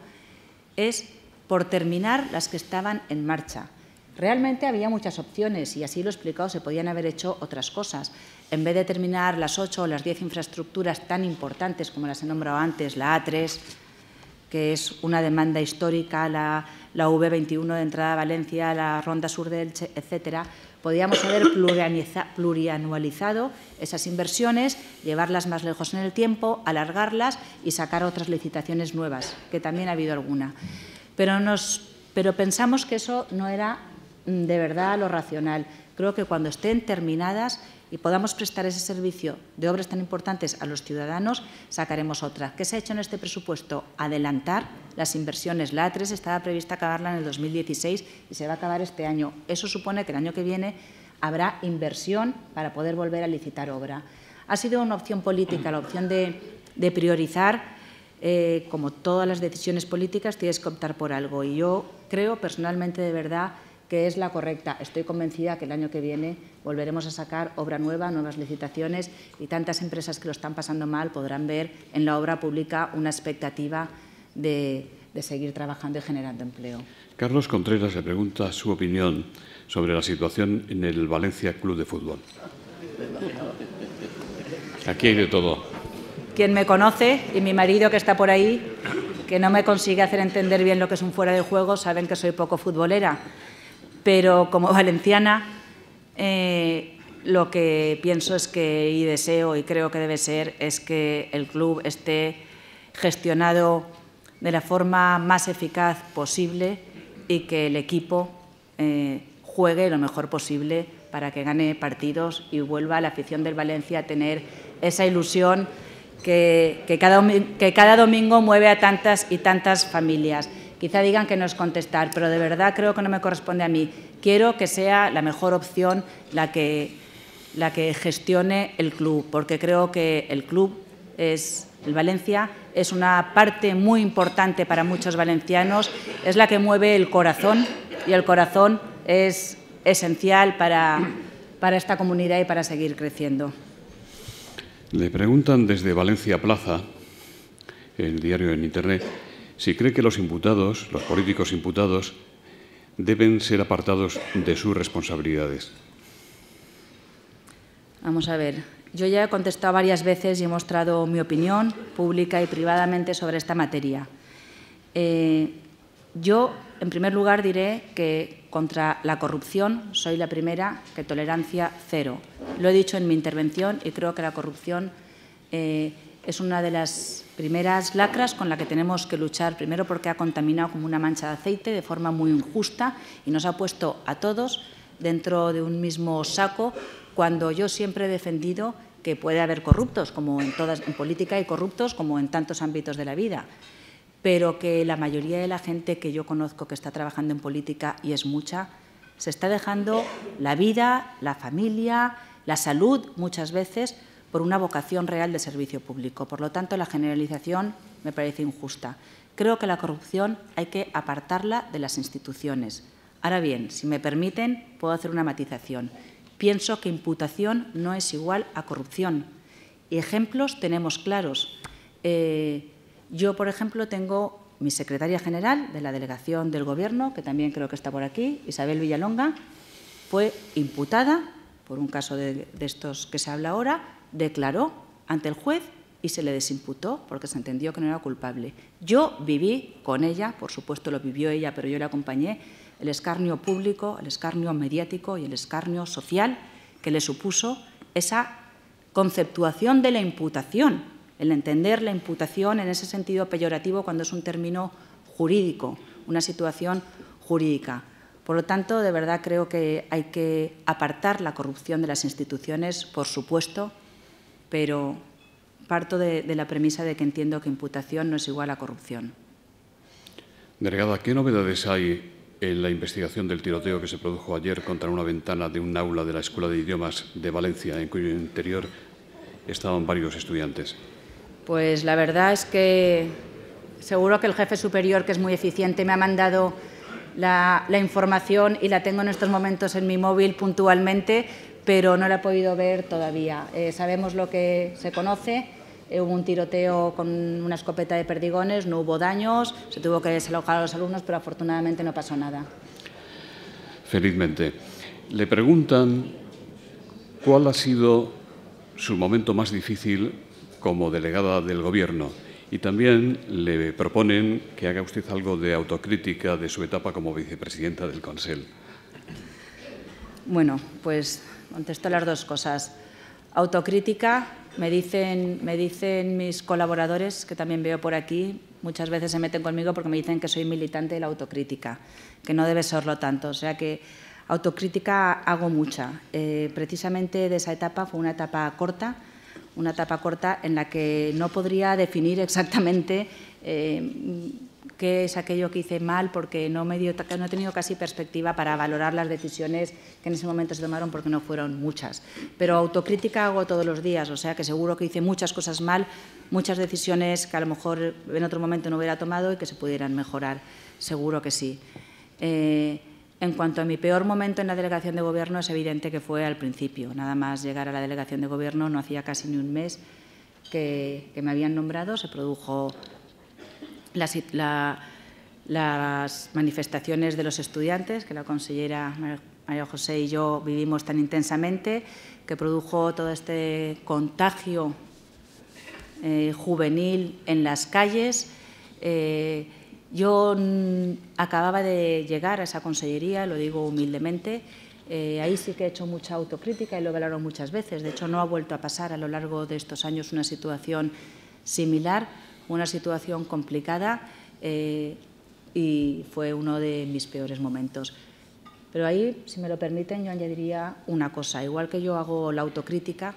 es por terminar las que estaban en marcha. Realmente había muchas opciones y así lo he explicado, se podían haber hecho otras cosas. En vez de terminar las ocho o las diez infraestructuras tan importantes como las he nombrado antes, la A3, que es una demanda histórica, la, V21 de entrada a Valencia, la Ronda Sur del Elche, etcétera, podíamos haber plurianualizado esas inversiones, llevarlas más lejos en el tiempo, alargarlas y sacar otras licitaciones nuevas, que también ha habido alguna. Pero, nos, pero pensamos que eso no era mm, de verdad lo racional. Creo que cuando estén terminadas y podamos prestar ese servicio de obras tan importantes a los ciudadanos, sacaremos otra. ¿Qué se ha hecho en este presupuesto? Adelantar las inversiones. La A3 estaba prevista acabarla en el 2016 y se va a acabar este año. Eso supone que el año que viene habrá inversión para poder volver a licitar obra. Ha sido una opción política, la opción de, priorizar. Eh, como todas las decisiones políticas, tienes que optar por algo. Y yo creo personalmente de verdad que es la correcta. Estoy convencida que el año que viene volveremos a sacar obra nueva, nuevas licitaciones y tantas empresas que lo están pasando mal podrán ver en la obra pública una expectativa de, seguir trabajando y generando empleo. Carlos Contreras le pregunta su opinión sobre la situación en el Valencia Club de Fútbol. Aquí hay de todo. Quien me conoce y mi marido que está por ahí, que no me consigue hacer entender bien lo que es un fuera de juego, saben que soy poco futbolera pero como valenciana, eh, lo que pienso es que, y deseo, y creo que debe ser, es que el club esté gestionado de la forma más eficaz posible y que el equipo eh, juegue lo mejor posible para que gane partidos y vuelva a la afición del Valencia a tener esa ilusión que cada domingo mueve a tantas y tantas familias. Quizá digan que no es contestar, pero de verdad creo que no me corresponde a mí. Quiero que sea la mejor opción la que, la que gestione el club, porque creo que el club es el Valencia es una parte muy importante para muchos valencianos, es la que mueve el corazón y el corazón es esencial para, para esta comunidad y para seguir creciendo. Le preguntan desde Valencia Plaza, el diario en Internet, si cree que los imputados, los políticos imputados, deben ser apartados de sus responsabilidades. Vamos a ver. Yo ya he contestado varias veces y he mostrado mi opinión pública y privadamente sobre esta materia. Eh, yo, en primer lugar, diré que contra la corrupción soy la primera que tolerancia cero. Lo he dicho en mi intervención y creo que la corrupción eh, es una de las primeras lacras con la que tenemos que luchar, primero porque ha contaminado como una mancha de aceite de forma muy injusta y nos ha puesto a todos dentro de un mismo saco, cuando yo siempre he defendido que puede haber corruptos, como en todas en política y corruptos como en tantos ámbitos de la vida, pero que la mayoría de la gente que yo conozco que está trabajando en política y es mucha, se está dejando la vida, la familia, la salud muchas veces por una vocación real de servicio público. Por lo tanto, la generalización me parece injusta. Creo que la corrupción hay que apartarla de las instituciones. Ahora bien, si me permiten, puedo hacer una matización. Pienso que imputación no es igual a corrupción. Ejemplos tenemos claros. Eh, yo, por ejemplo, tengo mi secretaria general de la delegación del Gobierno, que también creo que está por aquí, Isabel Villalonga, fue imputada por un caso de estos que se habla ahora, declaró ante el juez y se le desimputó porque se entendió que no era culpable. Yo viví con ella, por supuesto lo vivió ella, pero yo le acompañé, el escarnio público, el escarnio mediático y el escarnio social que le supuso esa conceptuación de la imputación, el entender la imputación en ese sentido peyorativo cuando es un término jurídico, una situación jurídica. Por lo tanto, de verdad creo que hay que apartar la corrupción de las instituciones, por supuesto, pero parto de, la premisa de que entiendo que imputación no es igual a corrupción. Delegada, ¿qué novedades hay en la investigación del tiroteo que se produjo ayer contra una ventana de un aula de la Escuela de Idiomas de Valencia, en cuyo interior estaban varios estudiantes? Pues la verdad es que seguro que el jefe superior, que es muy eficiente, me ha mandado la información y la tengo en estos momentos en mi móvil puntualmente, pero no la he podido ver todavía. Eh, sabemos lo que se conoce. Eh, hubo un tiroteo con una escopeta de perdigones, no hubo daños, se tuvo que desalojar a los alumnos, pero afortunadamente no pasó nada. Felizmente. Le preguntan cuál ha sido su momento más difícil como delegada del Gobierno. Y también le proponen que haga usted algo de autocrítica de su etapa como vicepresidenta del Consell. Bueno, pues Contesto las dos cosas. Autocrítica, me dicen, mis colaboradores, que también veo por aquí, muchas veces se meten conmigo porque me dicen que soy militante de la autocrítica, que no debe serlo tanto. O sea que autocrítica hago mucha. Eh, precisamente de esa etapa fue una etapa corta, una etapa corta en la que no podría definir exactamente eh, qué es aquello que hice mal, porque no, dio, no he tenido casi perspectiva para valorar las decisiones que en ese momento se tomaron, porque no fueron muchas. Pero autocrítica hago todos los días, o sea que seguro que hice muchas cosas mal, muchas decisiones que a lo mejor en otro momento no hubiera tomado y que se pudieran mejorar, seguro que sí. Eh, en cuanto a mi peor momento en la delegación de gobierno, es evidente que fue al principio. Nada más llegar a la delegación de gobierno, no hacía casi ni un mes que me habían nombrado, se produjo las, manifestaciones de los estudiantes, que la consellera María José y yo vivimos tan intensamente, que produjo todo este contagio eh, juvenil en las calles. Eh, yo acababa de llegar a esa consellería, lo digo humildemente, eh, ahí sí que he hecho mucha autocrítica y lo valoraron muchas veces. De hecho, no ha vuelto a pasar a lo largo de estos años una situación similar una situación complicada eh, y fue uno de mis peores momentos. Pero ahí, si me lo permiten, yo añadiría una cosa. Igual que yo hago la autocrítica,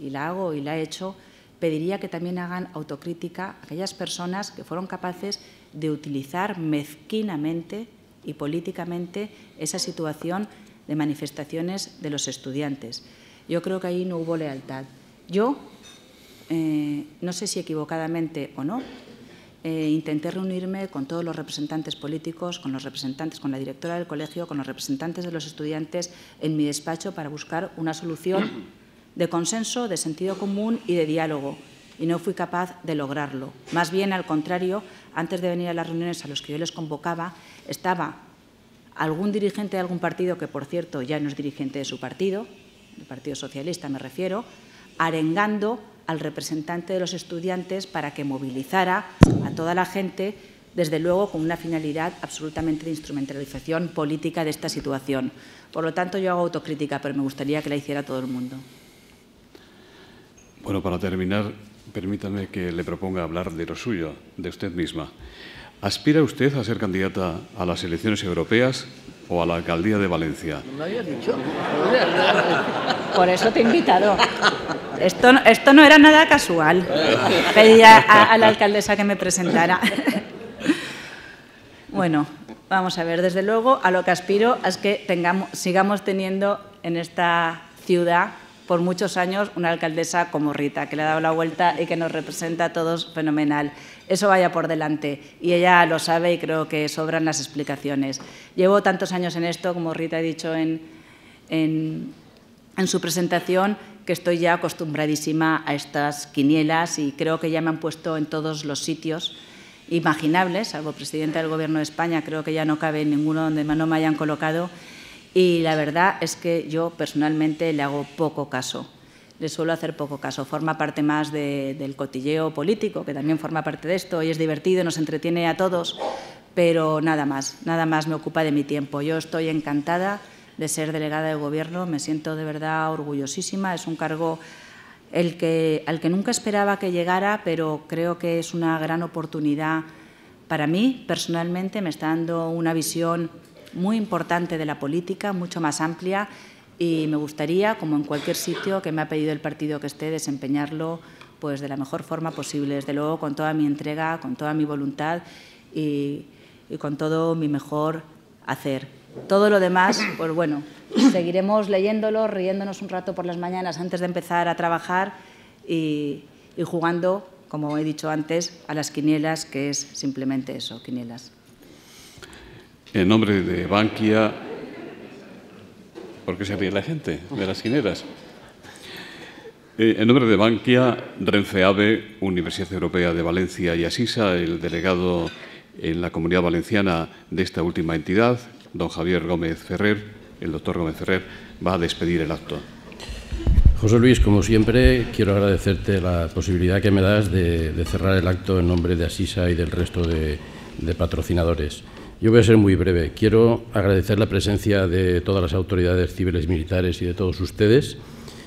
y la hago y la he hecho, pediría que también hagan autocrítica aquellas personas que fueron capaces de utilizar mezquinamente y políticamente esa situación de manifestaciones de los estudiantes. Yo creo que ahí no hubo lealtad. Yo eh, no sé si equivocadamente o no, eh, intenté reunirme con todos los representantes políticos, con los representantes, con la directora del colegio, con los representantes de los estudiantes en mi despacho para buscar una solución de consenso, de sentido común y de diálogo. Y no fui capaz de lograrlo. Más bien, al contrario, antes de venir a las reuniones a las que yo les convocaba, estaba algún dirigente de algún partido, que por cierto ya no es dirigente de su partido, del Partido Socialista me refiero, arengando al representante de los estudiantes para que movilizara a toda la gente, desde luego con una finalidad absolutamente de instrumentalización política de esta situación. Por lo tanto, yo hago autocrítica, pero me gustaría que la hiciera todo el mundo. Bueno, para terminar, permítame que le proponga hablar de lo suyo, de usted misma. ¿Aspira usted a ser candidata a las elecciones europeas? o a la alcaldía de Valencia. ¿No habías dicho? Por eso te he invitado. Esto, esto no era nada casual. Pedía a, la alcaldesa que me presentara. Bueno, vamos a ver, desde luego a lo que aspiro es que tengamos, sigamos teniendo en esta ciudad por muchos años una alcaldesa como Rita, que le ha dado la vuelta y que nos representa a todos fenomenal. Eso vaya por delante y ella lo sabe y creo que sobran las explicaciones. Llevo tantos años en esto, como Rita ha dicho en, su presentación, que estoy ya acostumbradísima a estas quinielas y creo que ya me han puesto en todos los sitios imaginables, salvo presidente del Gobierno de España, creo que ya no cabe ninguno donde no me hayan colocado. Y la verdad es que yo personalmente le hago poco caso le suelo hacer poco caso. Forma parte más del cotilleo político, que también forma parte de esto, y es divertido, nos entretiene a todos, pero nada más, nada más me ocupa de mi tiempo. Yo estoy encantada de ser delegada de gobierno, me siento de verdad orgullosísima, es un cargo el que, al que nunca esperaba que llegara, pero creo que es una gran oportunidad para mí, personalmente, me está dando una visión muy importante de la política, mucho más amplia y me gustaría, como en cualquier sitio que me ha pedido el partido que esté, desempeñarlo pues de la mejor forma posible, desde luego con toda mi entrega, con toda mi voluntad y, con todo mi mejor hacer. Todo lo demás, pues bueno, seguiremos leyéndolo, riéndonos un rato por las mañanas antes de empezar a trabajar y, jugando, como he dicho antes, a las quinielas, que es simplemente eso, quinielas. En nombre de Bankia porque se ríe la gente de las quineras. Eh, en nombre de Bankia, AVE, Universidad Europea de Valencia y Asisa, el delegado en la comunidad valenciana de esta última entidad, don Javier Gómez Ferrer, el doctor Gómez Ferrer, va a despedir el acto. José Luis, como siempre, quiero agradecerte la posibilidad que me das de, cerrar el acto en nombre de Asisa y del resto de patrocinadores. Yo voy a ser muy breve. Quiero agradecer la presencia de todas las autoridades civiles militares y de todos ustedes.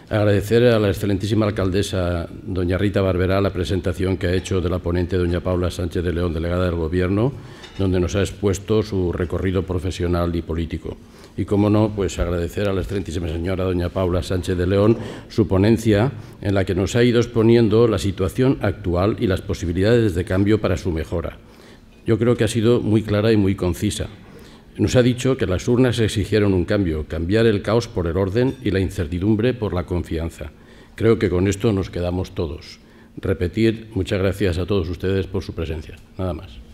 Agradecer a la excelentísima alcaldesa, doña Rita Barberá, la presentación que ha hecho de la ponente doña Paula Sánchez de León, delegada del Gobierno, donde nos ha expuesto su recorrido profesional y político. Y, como no, pues agradecer a la excelentísima señora doña Paula Sánchez de León su ponencia en la que nos ha ido exponiendo la situación actual y las posibilidades de cambio para su mejora yo creo que ha sido muy clara y muy concisa. Nos ha dicho que las urnas exigieron un cambio, cambiar el caos por el orden y la incertidumbre por la confianza. Creo que con esto nos quedamos todos. Repetir, muchas gracias a todos ustedes por su presencia. Nada más.